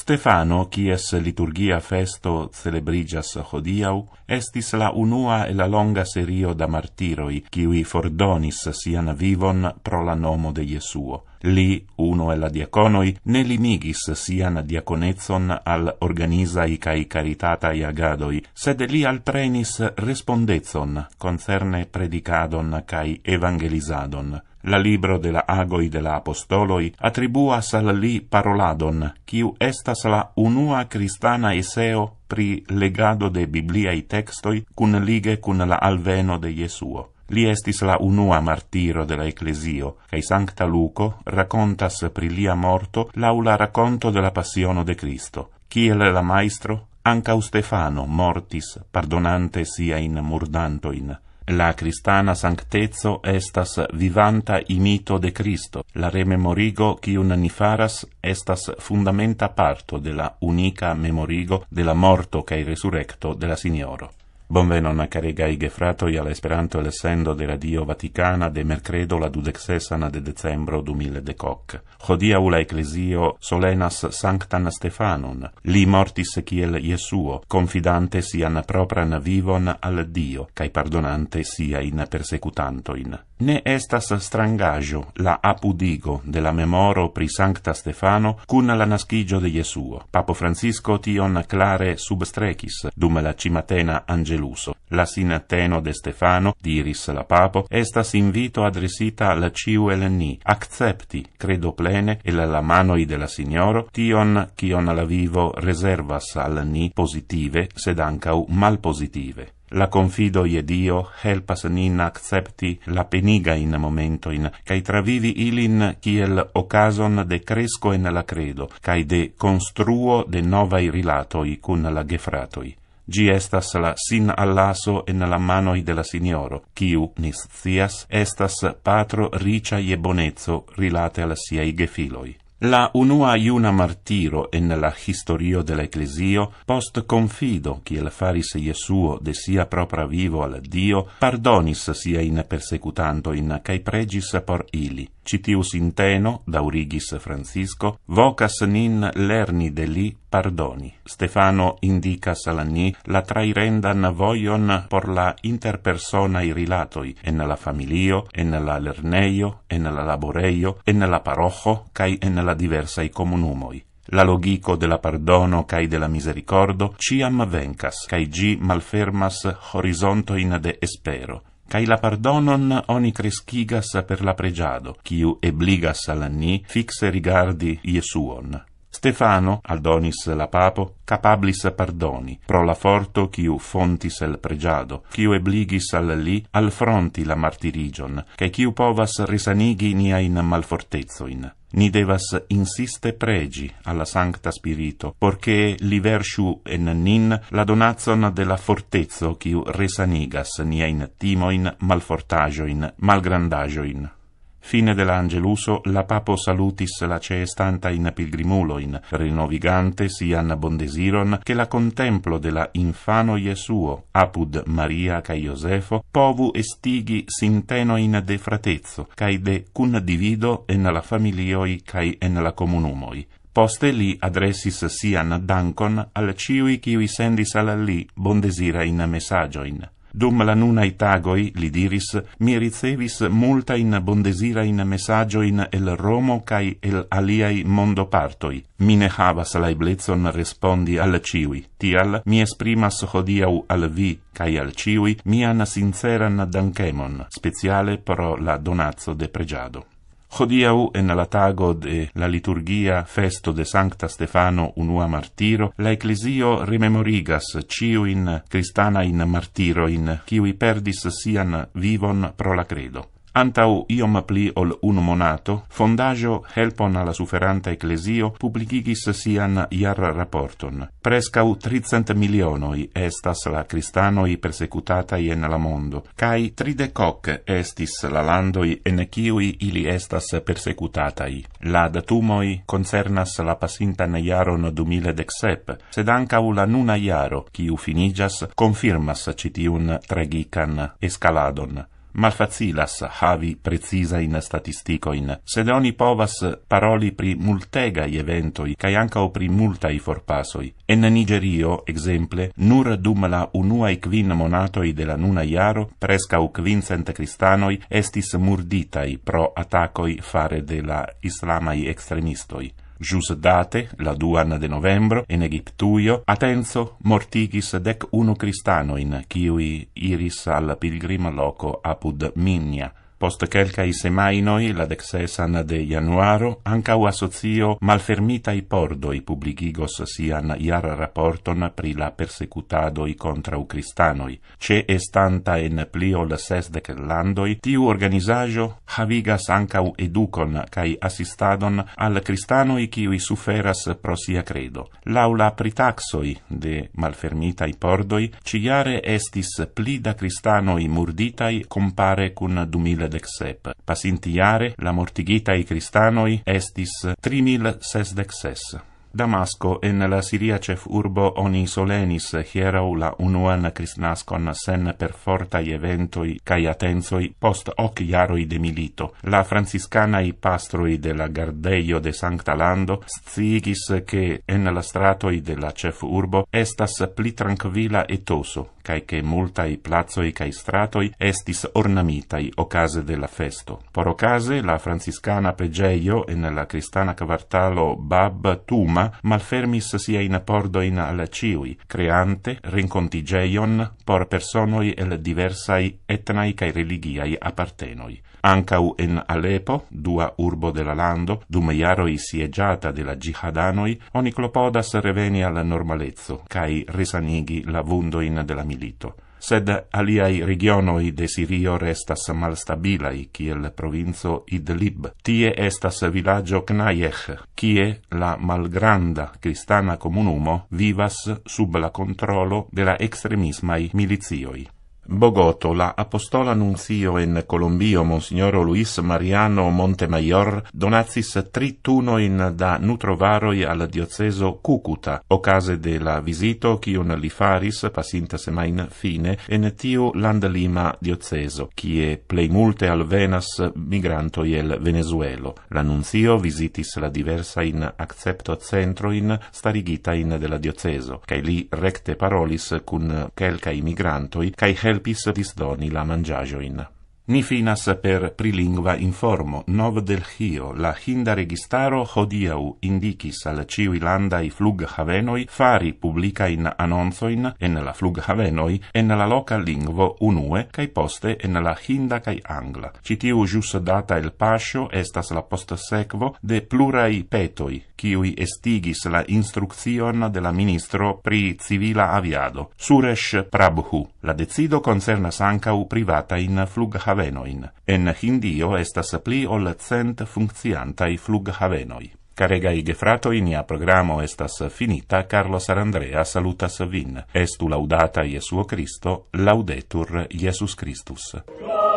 Stefano, qui es liturgia festo celebrigas hodiau, estis la unua e la longa serio da martiroi, qui fordonis sian vivon pro la nomo de Iesuo. Li, uno e la diaconoi, ne limigis sian diaconezon al organizai cae caritatai agadoi, sed li alprenis respondezon concerne predicadon cae evangelizadon. La libro de la agoi de la apostoloi attribuas al li paroladon, quiu estas la unua cristana eseo pri legado de bibliai textoi cun lige cun la alveno de Jesuo. Li estis la unua martiro de la ecclesio, cae Sancta Luco racontas pri lia morto laula racconto de la passiono de Cristo. Ciel la maestro, ancau Stefano mortis, pardonante sia in murdantoin. La cristana sanctezo estas vivanta imito de Cristo. La rememorigo quiun ni faras estas fundamenta parto de la unica memorigo de la morto cae resurrecto de la Signoro. Bonvenon caregai gefratoj al Esperanto elsendo de Radio Vaticana de merkredo la dudexesana de decembro du mille dekok. Hodiaŭ la eklezio solenas Sanktan Stefanon. Li mortis kiel Jesuo, confidante sian propran vivon al Dio, kaj pardonante in persecutantoin. Ne estas strangajo la apudigo de la memoro pri sancta Stefano cun la nascigio de Jesuo. Papo Francisco tion clare substrecis, dum la cimatena angelo deluso. La sin de Stefano, diris la papo, estas invito adresita al ciu el ni, accepti, credo plene, el la manoi de la signoro, tion, cion la vivo reservas al ni positive, sed ancau positive. La confido je Dio helpas nin accepti la peniga in momentoin, cae travivi ilin kiel ocason de cresco en la credo, cae de construo de novai rilatoi cun la gefratoi. Gi estas la sin allaso en la manoi de la signoro, kiu, nis scias, estas patro ricia je bonezzo rilate al siei gefiloi. La unua iuna martiro en la historio de la ecclesio, post confido, el faris Jesuo de sia propria vivo al Dio, pardonis sia in persecutanto in cae pregis por ili. citius in teno, da Urigis Francisco, vocas nin lerni de li pardoni. Stefano indicas al ni la trairendan voion por la interpersonai rilatoi en la familio, en la lerneio, en la laboreio, en la parojo, cae en la diversai comunumoi. La logico de la pardono cae de la misericordo ciam vencas, cae gi malfermas horizonto in de espero, cae la pardonon oni crescigas per la pregiado, ciu ebligas al ni fixe rigardi Iesuon. Stefano, aldonis la papo, capablis pardoni, pro la forte ciu fontis el pregiado, ciu ebligis al li al fronti la martirigion, cae ciu povas risanigi niain malfortezoin ni devas insiste pregi alla sancta spirito porque li versu en nin la donazon de la fortezzo quiu resanigas ni in timo in in in fine dell'angeluso la papo salutis la ce stanta in pilgrimuloin, renovigante sian bondesiron, che la contemplo della infano Jesuo, apud Maria ca Iosefo, povu estigi sintenoin de fratezzo, cae de cun divido en la familioi cae en la comunumoi poste li adressis sian dancon al ciui kiui sendis al li bondesira in messagioin. Dum la nunai tagoi, li diris, mi ricevis multa in bondesira in messaggio in el Romo kai el aliai mondo partoi. Mi ne havas la iblezon respondi al ciui. Tial, mi esprimas hodiau al vi, kai al ciui, mian sinceran dankemon, speciale pro la donazzo de pregiado. Hodiau en la tago de la liturgia festo de Sancta Stefano unua martiro, la ecclesio rememorigas ciuin cristana in martiro in ciui perdis sian vivon pro la credo. Antau iom pli ol un monato, fondaggio Helpon alla Suferanta Ecclesio publicigis sian iar rapporton. Prescau 30 milionoi estas la cristanoi persecutatai en la mondo, cai tridecoc estis la landoi en ciui ili estas persecutatai. La datumoi concernas la pasintan iaron 2017, sed ancau la nuna iaro, ciu finigias, confirmas citiun tragican escaladon. Malfazilas havi precisa in statistico in sed oni povas paroli pri multega i eventoi kai anka o pri multa i forpasoi en Nigerio exemple nur dum la unua i quin monatoi de la nuna iaro presca u quincent cristanoi estis murditai pro attacoi fare de la islamai extremistoi Jus date, la duan de novembro, in Egiptuio, Atenzo mortigis dec unu cristanoin, ciui iris al pilgrim loco apud Minia, Post quelcae semainoi, la dexesan de januaro, ancau associo malfermitai pordoi publicigos sian iar rapporton pri la persecutadoi contra u cristanoi. Ce estanta en pliol quellando landoi, tiu organisajo havigas ancau educon cae assistadon al cristanoi qui suferas pro sia credo. Laula pritaxoi de malfermitai pordoi, ciare estis pli da cristanoi murditai compare cun 2010 sesdec sep. Pasintiare, la mortigita i cristanoi estis trimil Damasco, en la Siria cef urbo oni solenis hierau la unuan cristnascon sen per i eventoi cae atenzoi post hoc iaroi de milito. La franciscanai pastroi de la Gardeio de Sancta Lando stigis che en la stratoi de la cef urbo estas pli tranquila etoso, cae che multae plazoi cae stratoi estis ornamitai ocase della festo. Por ocase, la franciscana pregeio en la cristana cavartalo Bab Tuma malfermis sia in apordo in alla ciui, creante rincontigeion por personoi el diversai etnai cae religiai appartenoi. Ancau en Aleppo, dua urbo de la lando, dum iaroi siegiata de la jihadanoi, oni clopodas reveni al normalezzo, cai risanigi la vundoin de la milito. Sed aliai regionoi de Sirio restas malstabilai, kiel provinzo Idlib. Tie estas villaggio Knajech, kie la malgranda cristana comunumo vivas sub la controllo de la extremismai milizioi. la Apostola Nunzio in Colombio, Monsignor Luis Mariano Montemayor, donazis trituno in da nutrovaroi al dioceso Cucuta, ocase de la visito chiun li faris pasinta semain fine en tiu landlima lima dioceso, cie plei multe venas migranto el Venezuelo. La visitis la diversa in accepto centro in starigita in della dioceso, cae li recte parolis cun quelcae migrantoi, cae helpis disdoni la mangiagioin. Ni finas per prilingua informo nov del hio la hinda registaro hodiau indicis al ciui landai flug havenoi fari publica in annonzoin en la flug havenoi en la loca lingvo unue cae poste en la hinda cae angla. Citiu jus data el pascio estas la post sequo de plurai petoi ciui estigis la instruccion de la ministro pri civila aviado, Suresh Prabhu. La decido concernas ancau privata in flug havenoi flughavenoin. En Hindio estas pli ol cent funcciantai flughavenoi. Caregai gefratoi, nia programo estas finita, Carlos Arandrea salutas vin. Estu laudata Jesuo Christo, laudetur Jesus Christus. Gloria!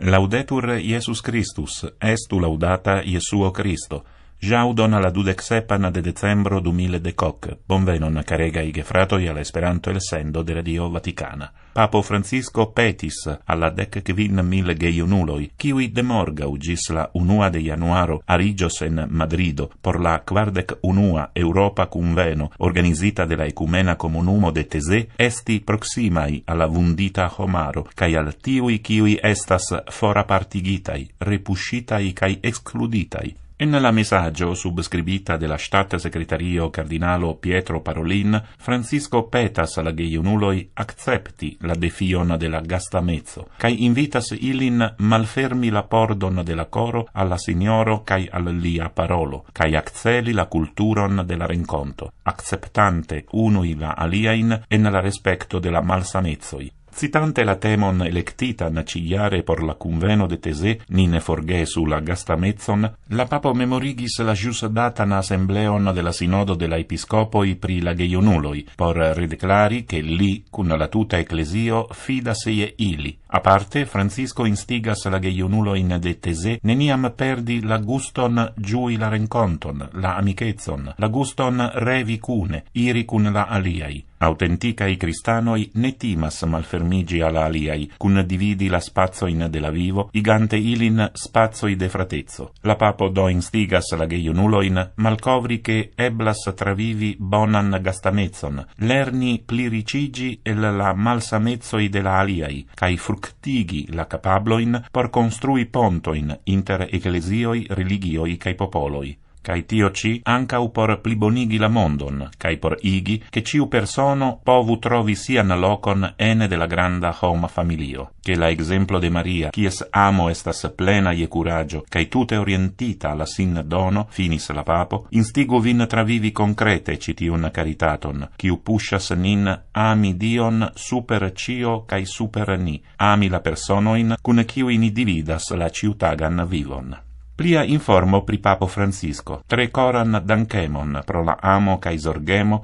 Laudetur Iesus Christus, estu laudata Iesuo Christo. Žaŭdon la dudec sepana de decembro du mil dekok, bonvenon caregai gefratoj al all'esperanto el sendo de Radio Vaticana. Papo Francisco petis alla dec kvin mil gejunuloj, kiui de morga ugis la unua de januaro arigios en Madrido por la quardec unua Europa Conveno organizita de la Ecumena Comunumo de Tese esti proximai alla vundita homaro, cae al tiui kiui estas fora partigitai, repuscitai cae excluditai, En la mesaggio subscribita della la secretario Cardinalo Pietro Parolin, Francisco petas la geiunuloi accepti la defion della gastamezzo, cae invitas ilin malfermi la pordon della coro alla signoro cae al lia parolo, cae acceli la culturon della la renconto, acceptante unui la aliain en la respecto della la malsamezzoi, Citante la temon electitan ciare por la conveno de Tese, nin forgesu la gastamezon, la papo memorigis la jus datan assembleon de la sinodo de la episcopoi pri la geionuloi, por redeclari che li, cun la tuta ecclesio, fida seie ili, A parte, Francisco instigas la geionulo in dette se, nemiam perdi la guston giui la renconton, la amichezon, la guston revi cune, iri cun la aliai. Autenticae cristanoi ne timas malfermigi ala aliai, cun dividi la spazzoin de la vivo, igante ilin spazzoi de fratezzo. La papo do instigas la geionulo in che eblas travivi bonan gastamezon, lerni pliricigi el la malsamezoi de la aliai, cae fur fructigi la capabloin por construi pontoin inter ecclesioi, religioi cae popoloi cae tio ci ancau por plibonigi la mondon, cae por igi che ciu persono povu trovi sian locon ene de la granda homa familio, che la exemplo de Maria, cies amo estas plena ie curagio, cae tute orientita alla sin dono, finis la papo, instigu vin travivi concrete citiun caritaton, ciu pushas nin ami Dion super cio cae super ni, ami la personoin, cune ciu in dividas la ciutagan vivon. plia informo pri papo Francisco, tre coran dankemon pro la amo cae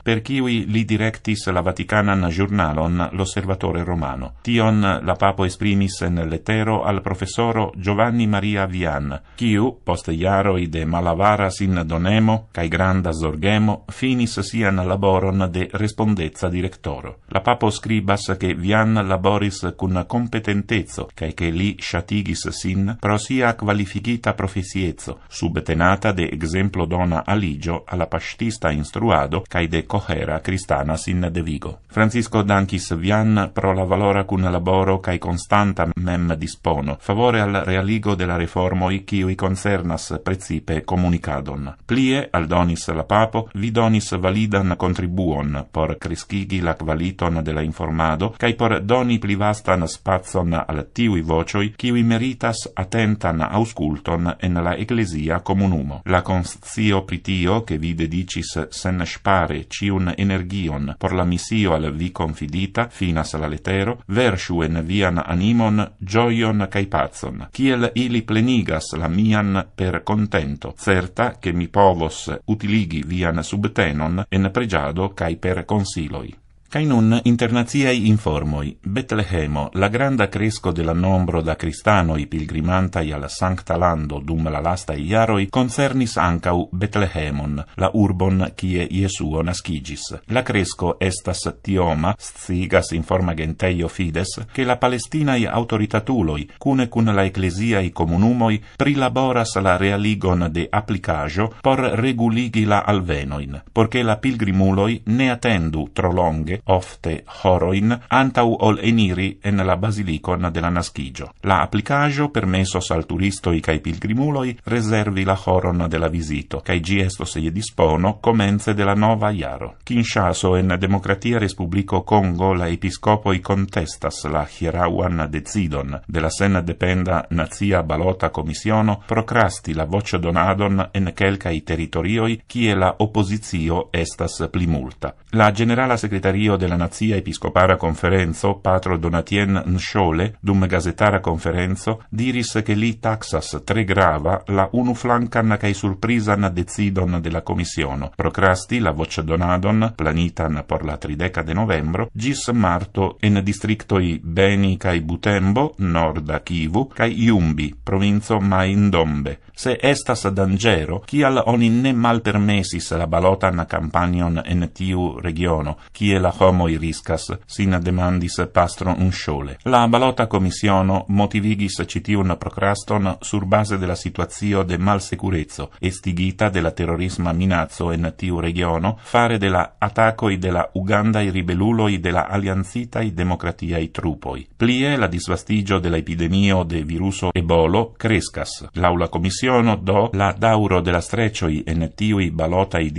per chiui li directis la Vaticanan giornalon l'osservatore romano. Tion la papo esprimis en letero al professoro Giovanni Maria Vian, kiu, post iaroi de malavara sin donemo cae granda zorgemo, finis sian laboron de respondezza directoro. La papo scribas che Vian laboris cun competentezzo, cae che li sciatigis sin pro sia qualificita professione sieco, subtenata de exemplo dona aligio alla pastista instruado cae de cohera cristana sin de Vigo. Francisco dankis Vian pro la valora laboro cae constanta mem dispono favore al realigo della la reformoj concernas precipe comunicadon. Plie al donis la papo vi donis validan contribuon por criscigi la qualiton della informado cae por doni pli vastan spazon al tiui vocioi kiui meritas attentan ausculton en la ecclesia comunumo. La conscio pritio che vi dedicis sen spare ciun energion por la missio al vi confidita, finas la letero, versu en vian animon gioion cae pazon, ili plenigas la mian per contento, certa che mi povos utiligi vian subtenon en pregiado cae consiloi. Cai nun internaziai informoi, Betlehemo, la granda cresco della nombro da cristanoi pilgrimantai alla Sancta Lando dum la lasta iaroi concernis ancau Betlehemon, la urbon cie Iesuo nascigis. La cresco estas tioma, stigas informa genteio fides, che la palestinai autoritatuloi, cune cun la ecclesiai comunumoi, prilaboras la realigon de applicagio por reguligila alvenoin, porque la pilgrimuloi ne attendu tro longe ofte horoin, antau ol eniri en la basilicon de la nascigio. La applicajo permesos al turistoi cae pilgrimuloi reservi la horon de la visito, cae gi estos je dispono comence de la nova iaro. Kinshaso en Democratia Respublico Congo la episcopoi contestas la hierauan decidon de la sen dependa nazia balota commissiono procrasti la voce donadon en quelcae territorioi kie la oposizio estas plimulta. La generala secretaria Consiglio della Nazia Episcopara Conferenzo, patro Donatien Nsciole, dum Gazetara Conferenzo, diris che li taxas tre grava la unuflancan cae surprisan decidon della Commissione, procrasti la voce donadon, planitan por la trideca de novembro, gis marto en districtoi Beni cae Butembo, norda Kivu, cae Iumbi, provinzo Maindombe, se estas dangero, kial oni ne malpermesis la balotan campanion en tiu regiono, kie la homoi riscas, sin demandis pastro un unsciole. La balota commissiono motivigis citiun procraston sur base della situazio de malsecurezzo, estigita della terrorisma minazzo en tiu regiono, fare della attacoi della Uganda i ribeluloi della alianzita i democratia i trupoi. Plie la disvastigio della epidemio de viruso ebolo crescas. L'aula commissione Lecciono do la dauro della streccio i en i balota i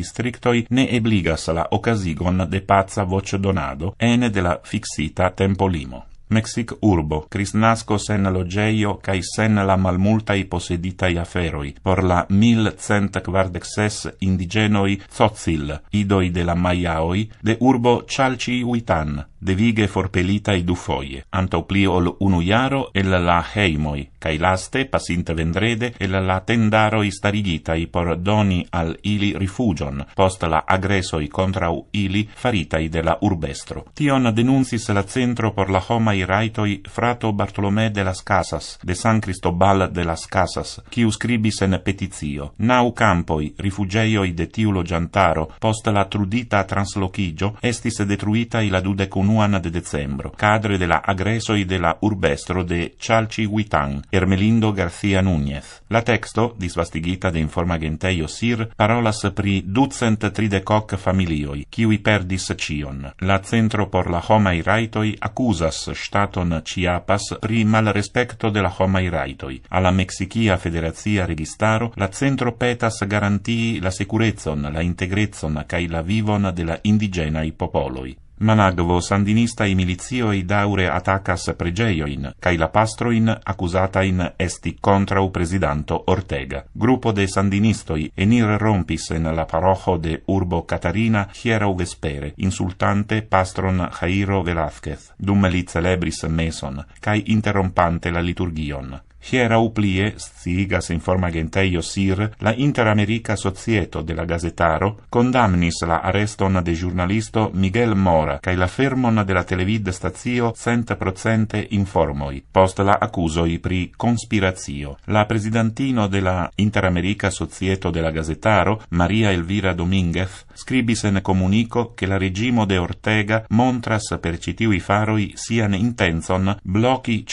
ne ebligas la ocasigon de pazza voce donado e ne della fixita tempo limo. Mexic urbo Crisnasco sen lojeio cae sen la malmulta i possedita aferoi por la 1146 indigenoi Tzotzil idoi de la Mayaoi de urbo Chalchihuitan de vige forpelita i dufoie antoplio ol unuyaro el la heimoi Kailaste, Pasinta Vendrede e la tendaro istarigitai por doni al ili rifugion, post la agresoi contrau ili faritai de la urbestro. Tion denuncis la centro por la homa homai raitoi frato Bartolomé de las Casas, de San Cristobal de las Casas, quiu scribis en petizio. Nau campoi, i de tiulo giantaro, post la trudita translocigio, estis detruita i la dudecunuan de decembro, cadre de la i de la urbestro de Cialci Huitan, Ermelindo García Núñez. La texto, disvastigita de informa genteio sir, parolas pri ducent tridecoc familioi, kiui perdis cion. La centro por la homai raitoi accusas staton Chiapas pri mal respecto de la homai raitoi. Alla Mexicia Federazia Registaro, la centro petas garantii la securezon, la integrezon cae la vivon de la indigenai popoloi. Managvo sandinista i milizioi daure atacas pregeioin, cae la pastroin accusatain esti contra u presidanto Ortega. Gruppo de sandinistoi enir rompis en la parojo de urbo Catarina hiera vespere, insultante pastron Jairo Velázquez, dum li celebris meson, cae interrompante la liturgion. Hierauplie sciigas informa agentejo SIR la Interamerika Societo de Gazetaro condamnis la areston de giornalisto Miguel Mora kaj la fermon de televid stacio cent procente informoi post la accusoi pri conspirazio. La presidentino della interamerica Societo della Gazetaro Maria Elvira Dominguez scribisen comunico che la regimo de Ortega montras per citiui faroi sian intenzon blochi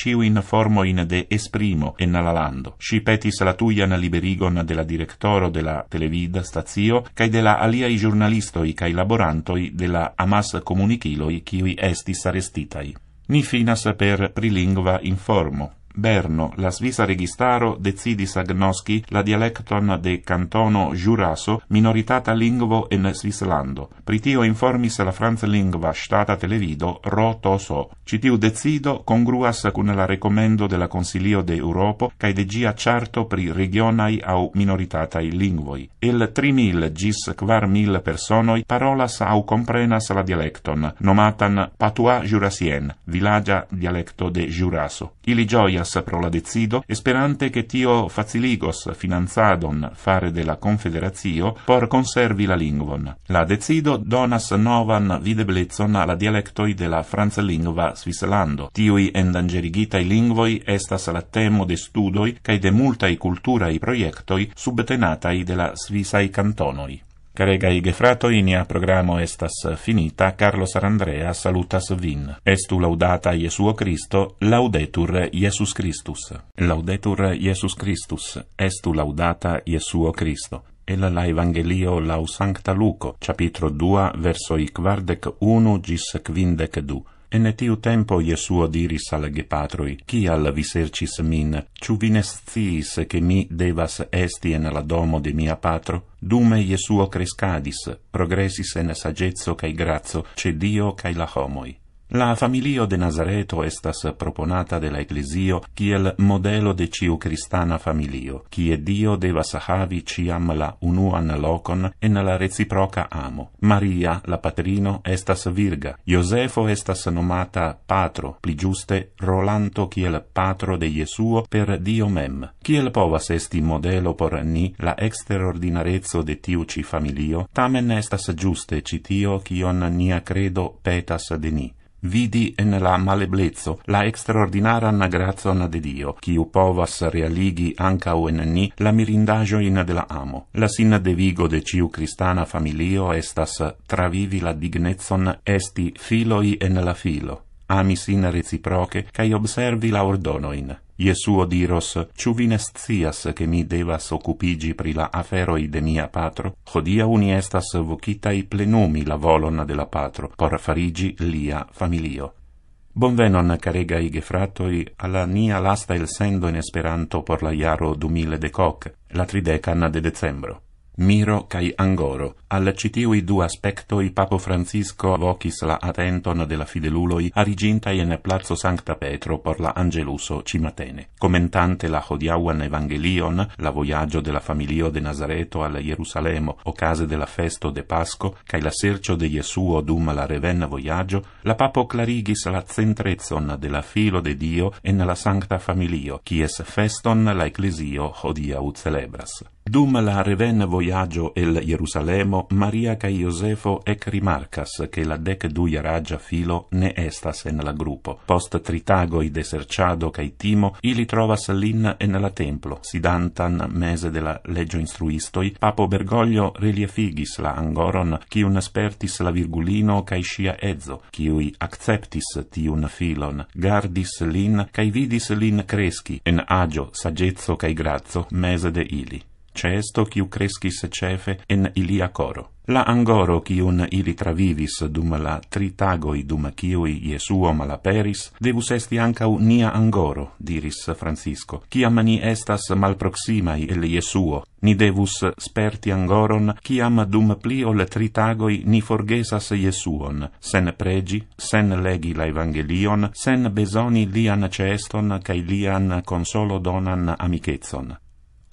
formo in de esprimo en alalando. Si petis la tuian liberigon della directoro della la televida stazio cae della aliai giornalistoi cae laborantoi della amas comunichiloi ciui estis arestitai. Ni finas per prilingua informo. Berno, la svisa registaro decidi sagnoschi la dialecton de cantono Giuraso minoritata lingvo en Svislando. Pritio informis la franz lingva stata televido ro toso. Citiu decido congruas cun la recomendo de Consilio de Europa cae de gia charto pri regionai au minoritatai lingvoi. El 3000 gis quar mil personoi parolas au comprenas la dialecton, nomatan Patois Jurassien, villagia dialecto de Giuraso. Ili gioia diversa proladizido, esperante che tio faciligos finanzadon fare della confederazio por conservi la lingvon. La decido donas novan videblezon alla dialectoi della franclingva Svislando. Tiui endangerigitai lingvoi estas la temo de studoi cae de multai culturai proiectoi subtenatai della Svisai cantonoi. Caregai gefrato inia programo estas finita, Carlos Arandrea salutas vin. Estu laudata Jesuo Cristo, laudetur Jesus Christus. Laudetur Jesus Christus, estu laudata Jesuo Cristo. El la Evangelio lau Sancta Luco, capitro 2, versoi quardec 1 gis quindec 2. En tiu tempo Jesuo diris al gepatroi, Cial vi sercis min? Ciu vi ne che mi devas esti en la domo de mia patro? Dume Jesuo crescadis, progressis en sagezzo cae grazzo, ce Dio cae la homoi. La familio de Nazareto estas proponata de la Ecclesio kiel modelo de ciu cristana familio, kie Dio devas havi ciam la unuan locon en la reciproca amo. Maria, la patrino, estas virga. Josefo estas nomata patro, pli giuste rolanto kiel patro de Jesuo per Dio mem. Kiel povas esti modelo por ni la extraordinarezzo de tiu ci familio, tamen estas giuste citio kion nia credo petas de ni vidi en la maleblezzo la extraordinara nagrazon de Dio, qui u povas realigi anca u en ni la mirindagio in de la amo. La sinna de vigo de ciu cristana familio estas travivi la dignezon esti filoi en la filo, ami in reciproche, cai observi la ordono in. Jesuo diros, ciu vi ne che mi devas occupigi pri la aferoi de mia patro? Hodiau uni estas vocitai plenumi la volon de la patro, por farigi lia familio. Bonvenon caregai gefratoi alla nia lasta il sendo in Esperanto por la jaro 2000 de coc, la tridecana de decembro miro kaj angoro. Al citiui du aspectoi Papo Francisco vocis la atenton de la fideluloi arigintai en Plazzo Sancta Petro por la Angeluso Cimatene. Commentante la hodiauan Evangelion, la voyaggio de la familio de Nazareto al o case de la festo de Pasco, cae la sercio de Jesuo dum la revenna voyaggio, la Papo clarigis la centrezon de la filo de Dio en la Sancta Familio, quies feston la Ecclesio hodiau celebras. Dum la reven voyaggio el Jerusalemo, Maria ca Iosefo ec rimarcas che la dec duia ragia filo ne estas en la gruppo. Post tritago de serciado ca i timo, ili trovas lin en la templo, sidantan mese della legio instruistoi, papo Bergoglio relie figis la angoron, cium spertis la virgulino ca scia ezzo, cium acceptis tiun filon, gardis lin ca vidis lin cresci, en agio, saggezzo ca grazzo, mese de ili cesto quiu crescis se cefe en ilia coro la angoro qui un ili travivis dum la tritago i dum quio i iesuo malaperis devus esti ancau nia angoro diris francisco qui ni estas malproxima i el iesuo ni devus sperti angoron qui dum pli o la tritago i ni forgesas iesuon sen pregi sen legi la evangelion sen besoni li ceston kai lian consolo donan amichezon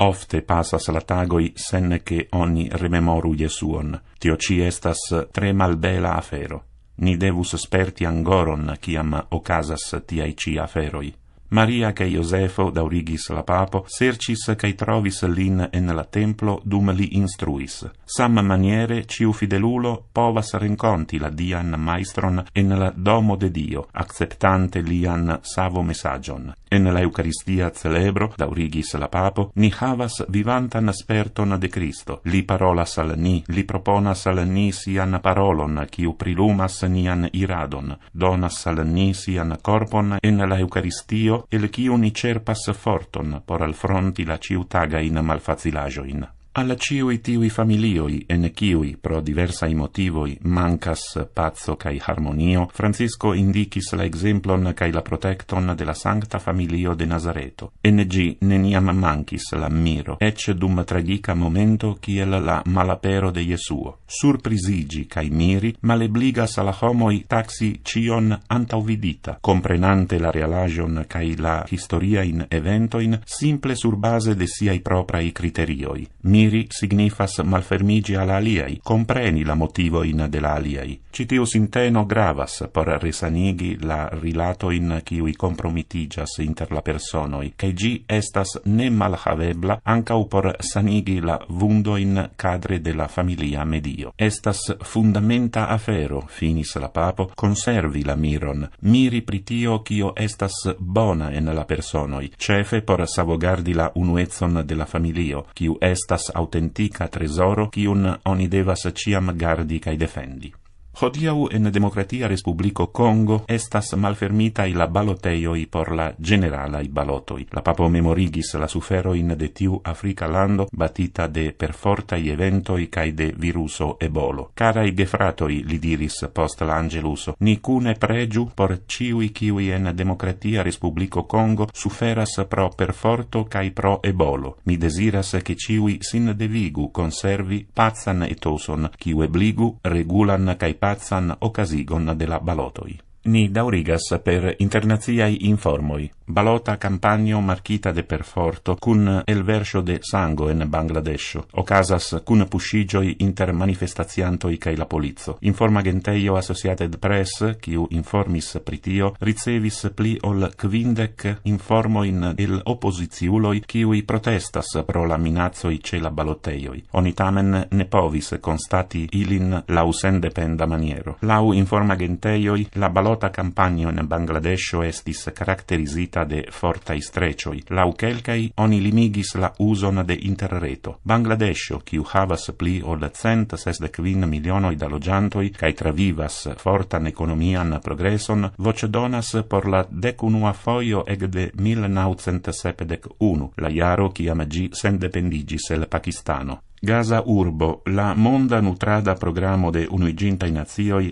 ofte passas la tagoi sen che oni rememoru Iesuon. Tioci estas tre bela afero. Ni devus sperti angoron ciam ocasas tiai ci aferoi. Maria che Iosefo, daurigis la papo, sercis che trovis lin en la templo dum li instruis. Sam maniere ciu fidelulo povas rinconti la dian maestron en la domo de Dio, acceptante lian savo messagion, En la Eucaristia celebro, daurigis la papo, ni havas vivantan sperton de Cristo. Li parolas al ni, li proponas al ni sian parolon, quiu prilumas nian iradon, donas al ni sian corpon en la Eucaristio, el quiu ni cerpas forton por alfronti la ciutaga in malfacilajoin. alla ciui tiui familioi en kiui pro diversai motivoi mancas pazzo cae harmonio, Francisco indicis la exemplon cae la protecton de la sancta familio de Nazareto. En gi neniam mancis la miro, ec dum tragica momento kiel la malapero de Jesuo. Surprisigi cae miri, malebligas alla homoi taxi cion antauvidita, comprenante la realagion cae la historiain eventoin simple sur base de siai proprai criterioi. Mi miri signifas malfermigi al aliai, compreni la motivo in del aliai. Citiu sinteno gravas por resanigi la rilato in ciui compromitigas inter la personoi, che gi estas ne malhavebla ancau por sanigi la vundo in cadre della familia medio. Estas fundamenta afero, finis la papo, conservi la miron, miri pritio cio estas bona en la personoi, cefe por savogardi la unuezon della familio, ciu estas autentica trezoro, chiun oni devas ciam gardi kaj defendi. Hodiau en Democratia Respublico Congo estas malfermita i la baloteioi por la generala i balotoi. La papo memorigis la sufero in de tiu Africa lando batita de perforta i eventoi cae de viruso ebolo. Carai gefratoi, li diris post l'angeluso, ni cune pregiu por ciui ciui en Democratia Respublico Congo suferas pro perforto cae pro ebolo. Mi desiras che ciui sin devigu conservi pazan etoson, ciu ebligu regulan cae Pacan Okazigon della Balotoi. Ni daurigas per internaziai informoi. Balota campagno marchita de perforto cun el elversio de sango en Bangladescio. Ocasas cun puscigioi inter manifestaziantoi cae la polizzo. Informa genteio Associated Press, quiu informis pritio, ricevis pli ol quindec informoin el opposiziuloi quiui protestas pro la minazzoi ce la baloteioi. Oni tamen ne povis constati ilin lausendependa maniero. Lau informa genteioi, la balota balota campagno in Bangladesh estis caracterisita de forta istrecioi. Lau ukelkai oni limigis la uson de interreto. Bangladesh, qui havas pli ol cent sesdec vin milionoi da logiantoi, cae travivas fortan economian progreson, voce donas por la decunua foio eg de 1971, la iaro ciam sen dependigis el Pakistano. Gaza urbo, la monda nutrada programo de unuiginta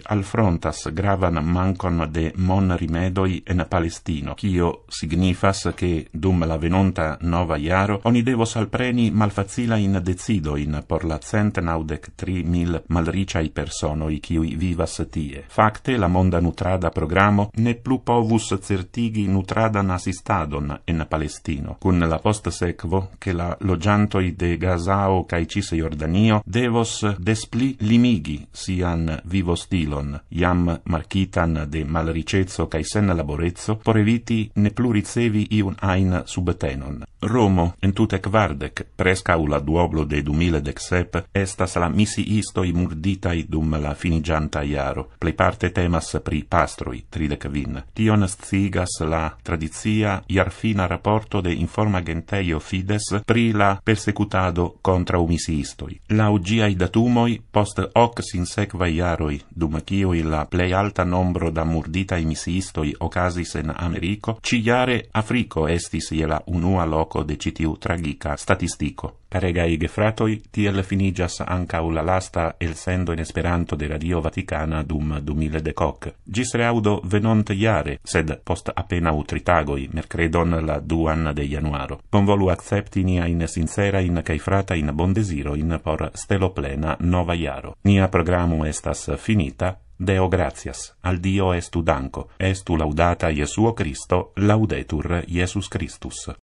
al frontas gravan mancon de mon rimedoi en Palestino, chio signifas che dum la venonta nova iaro oni devos alpreni malfacila in decidoin por la cent naudec tri mil malriciai personoi chiui vivas tie. Facte, la monda nutrada programo ne plu povus certigi nutradan assistadon en Palestino, cun la post secvo che la logiantoi de Gazao cae cis Jordanio devos despli limigi sian vivo stilon, iam marchitan de malricezzo cae sen laborezzo, por eviti ne pluricevi iun ain subtenon. Romo, en tute quardec, presca ula duoblo de 2017, estas la misi istoi murditai dum la finigianta iaro. Plei parte temas pri pastroi, tridec vin. Tion stigas la tradizia iar fina rapporto de informa genteio fides pri la persecutado contra umisi sciistoi. La ugiai datumoi, post hoc sin sequa iaroi, dum cioi la plei alta nombro da murditae misiistoi ocasis en Americo, ci iare Africo estis iela unua loco de citiu tragica statistico carega ege fratoi, tiel finigas anca la lasta el sendo in esperanto de Radio Vaticana dum 2000 decoc. Gis reaudo venont iare, sed post apena utritagoi, mercredon la duan de januaro. Con volu accepti nia in sincera in cae frata in bon desiro in por stelo plena nova iaro. Nia programu estas finita, Deo gratias, al Dio estu danco, estu laudata Iesuo Cristo, laudetur Iesus Christus.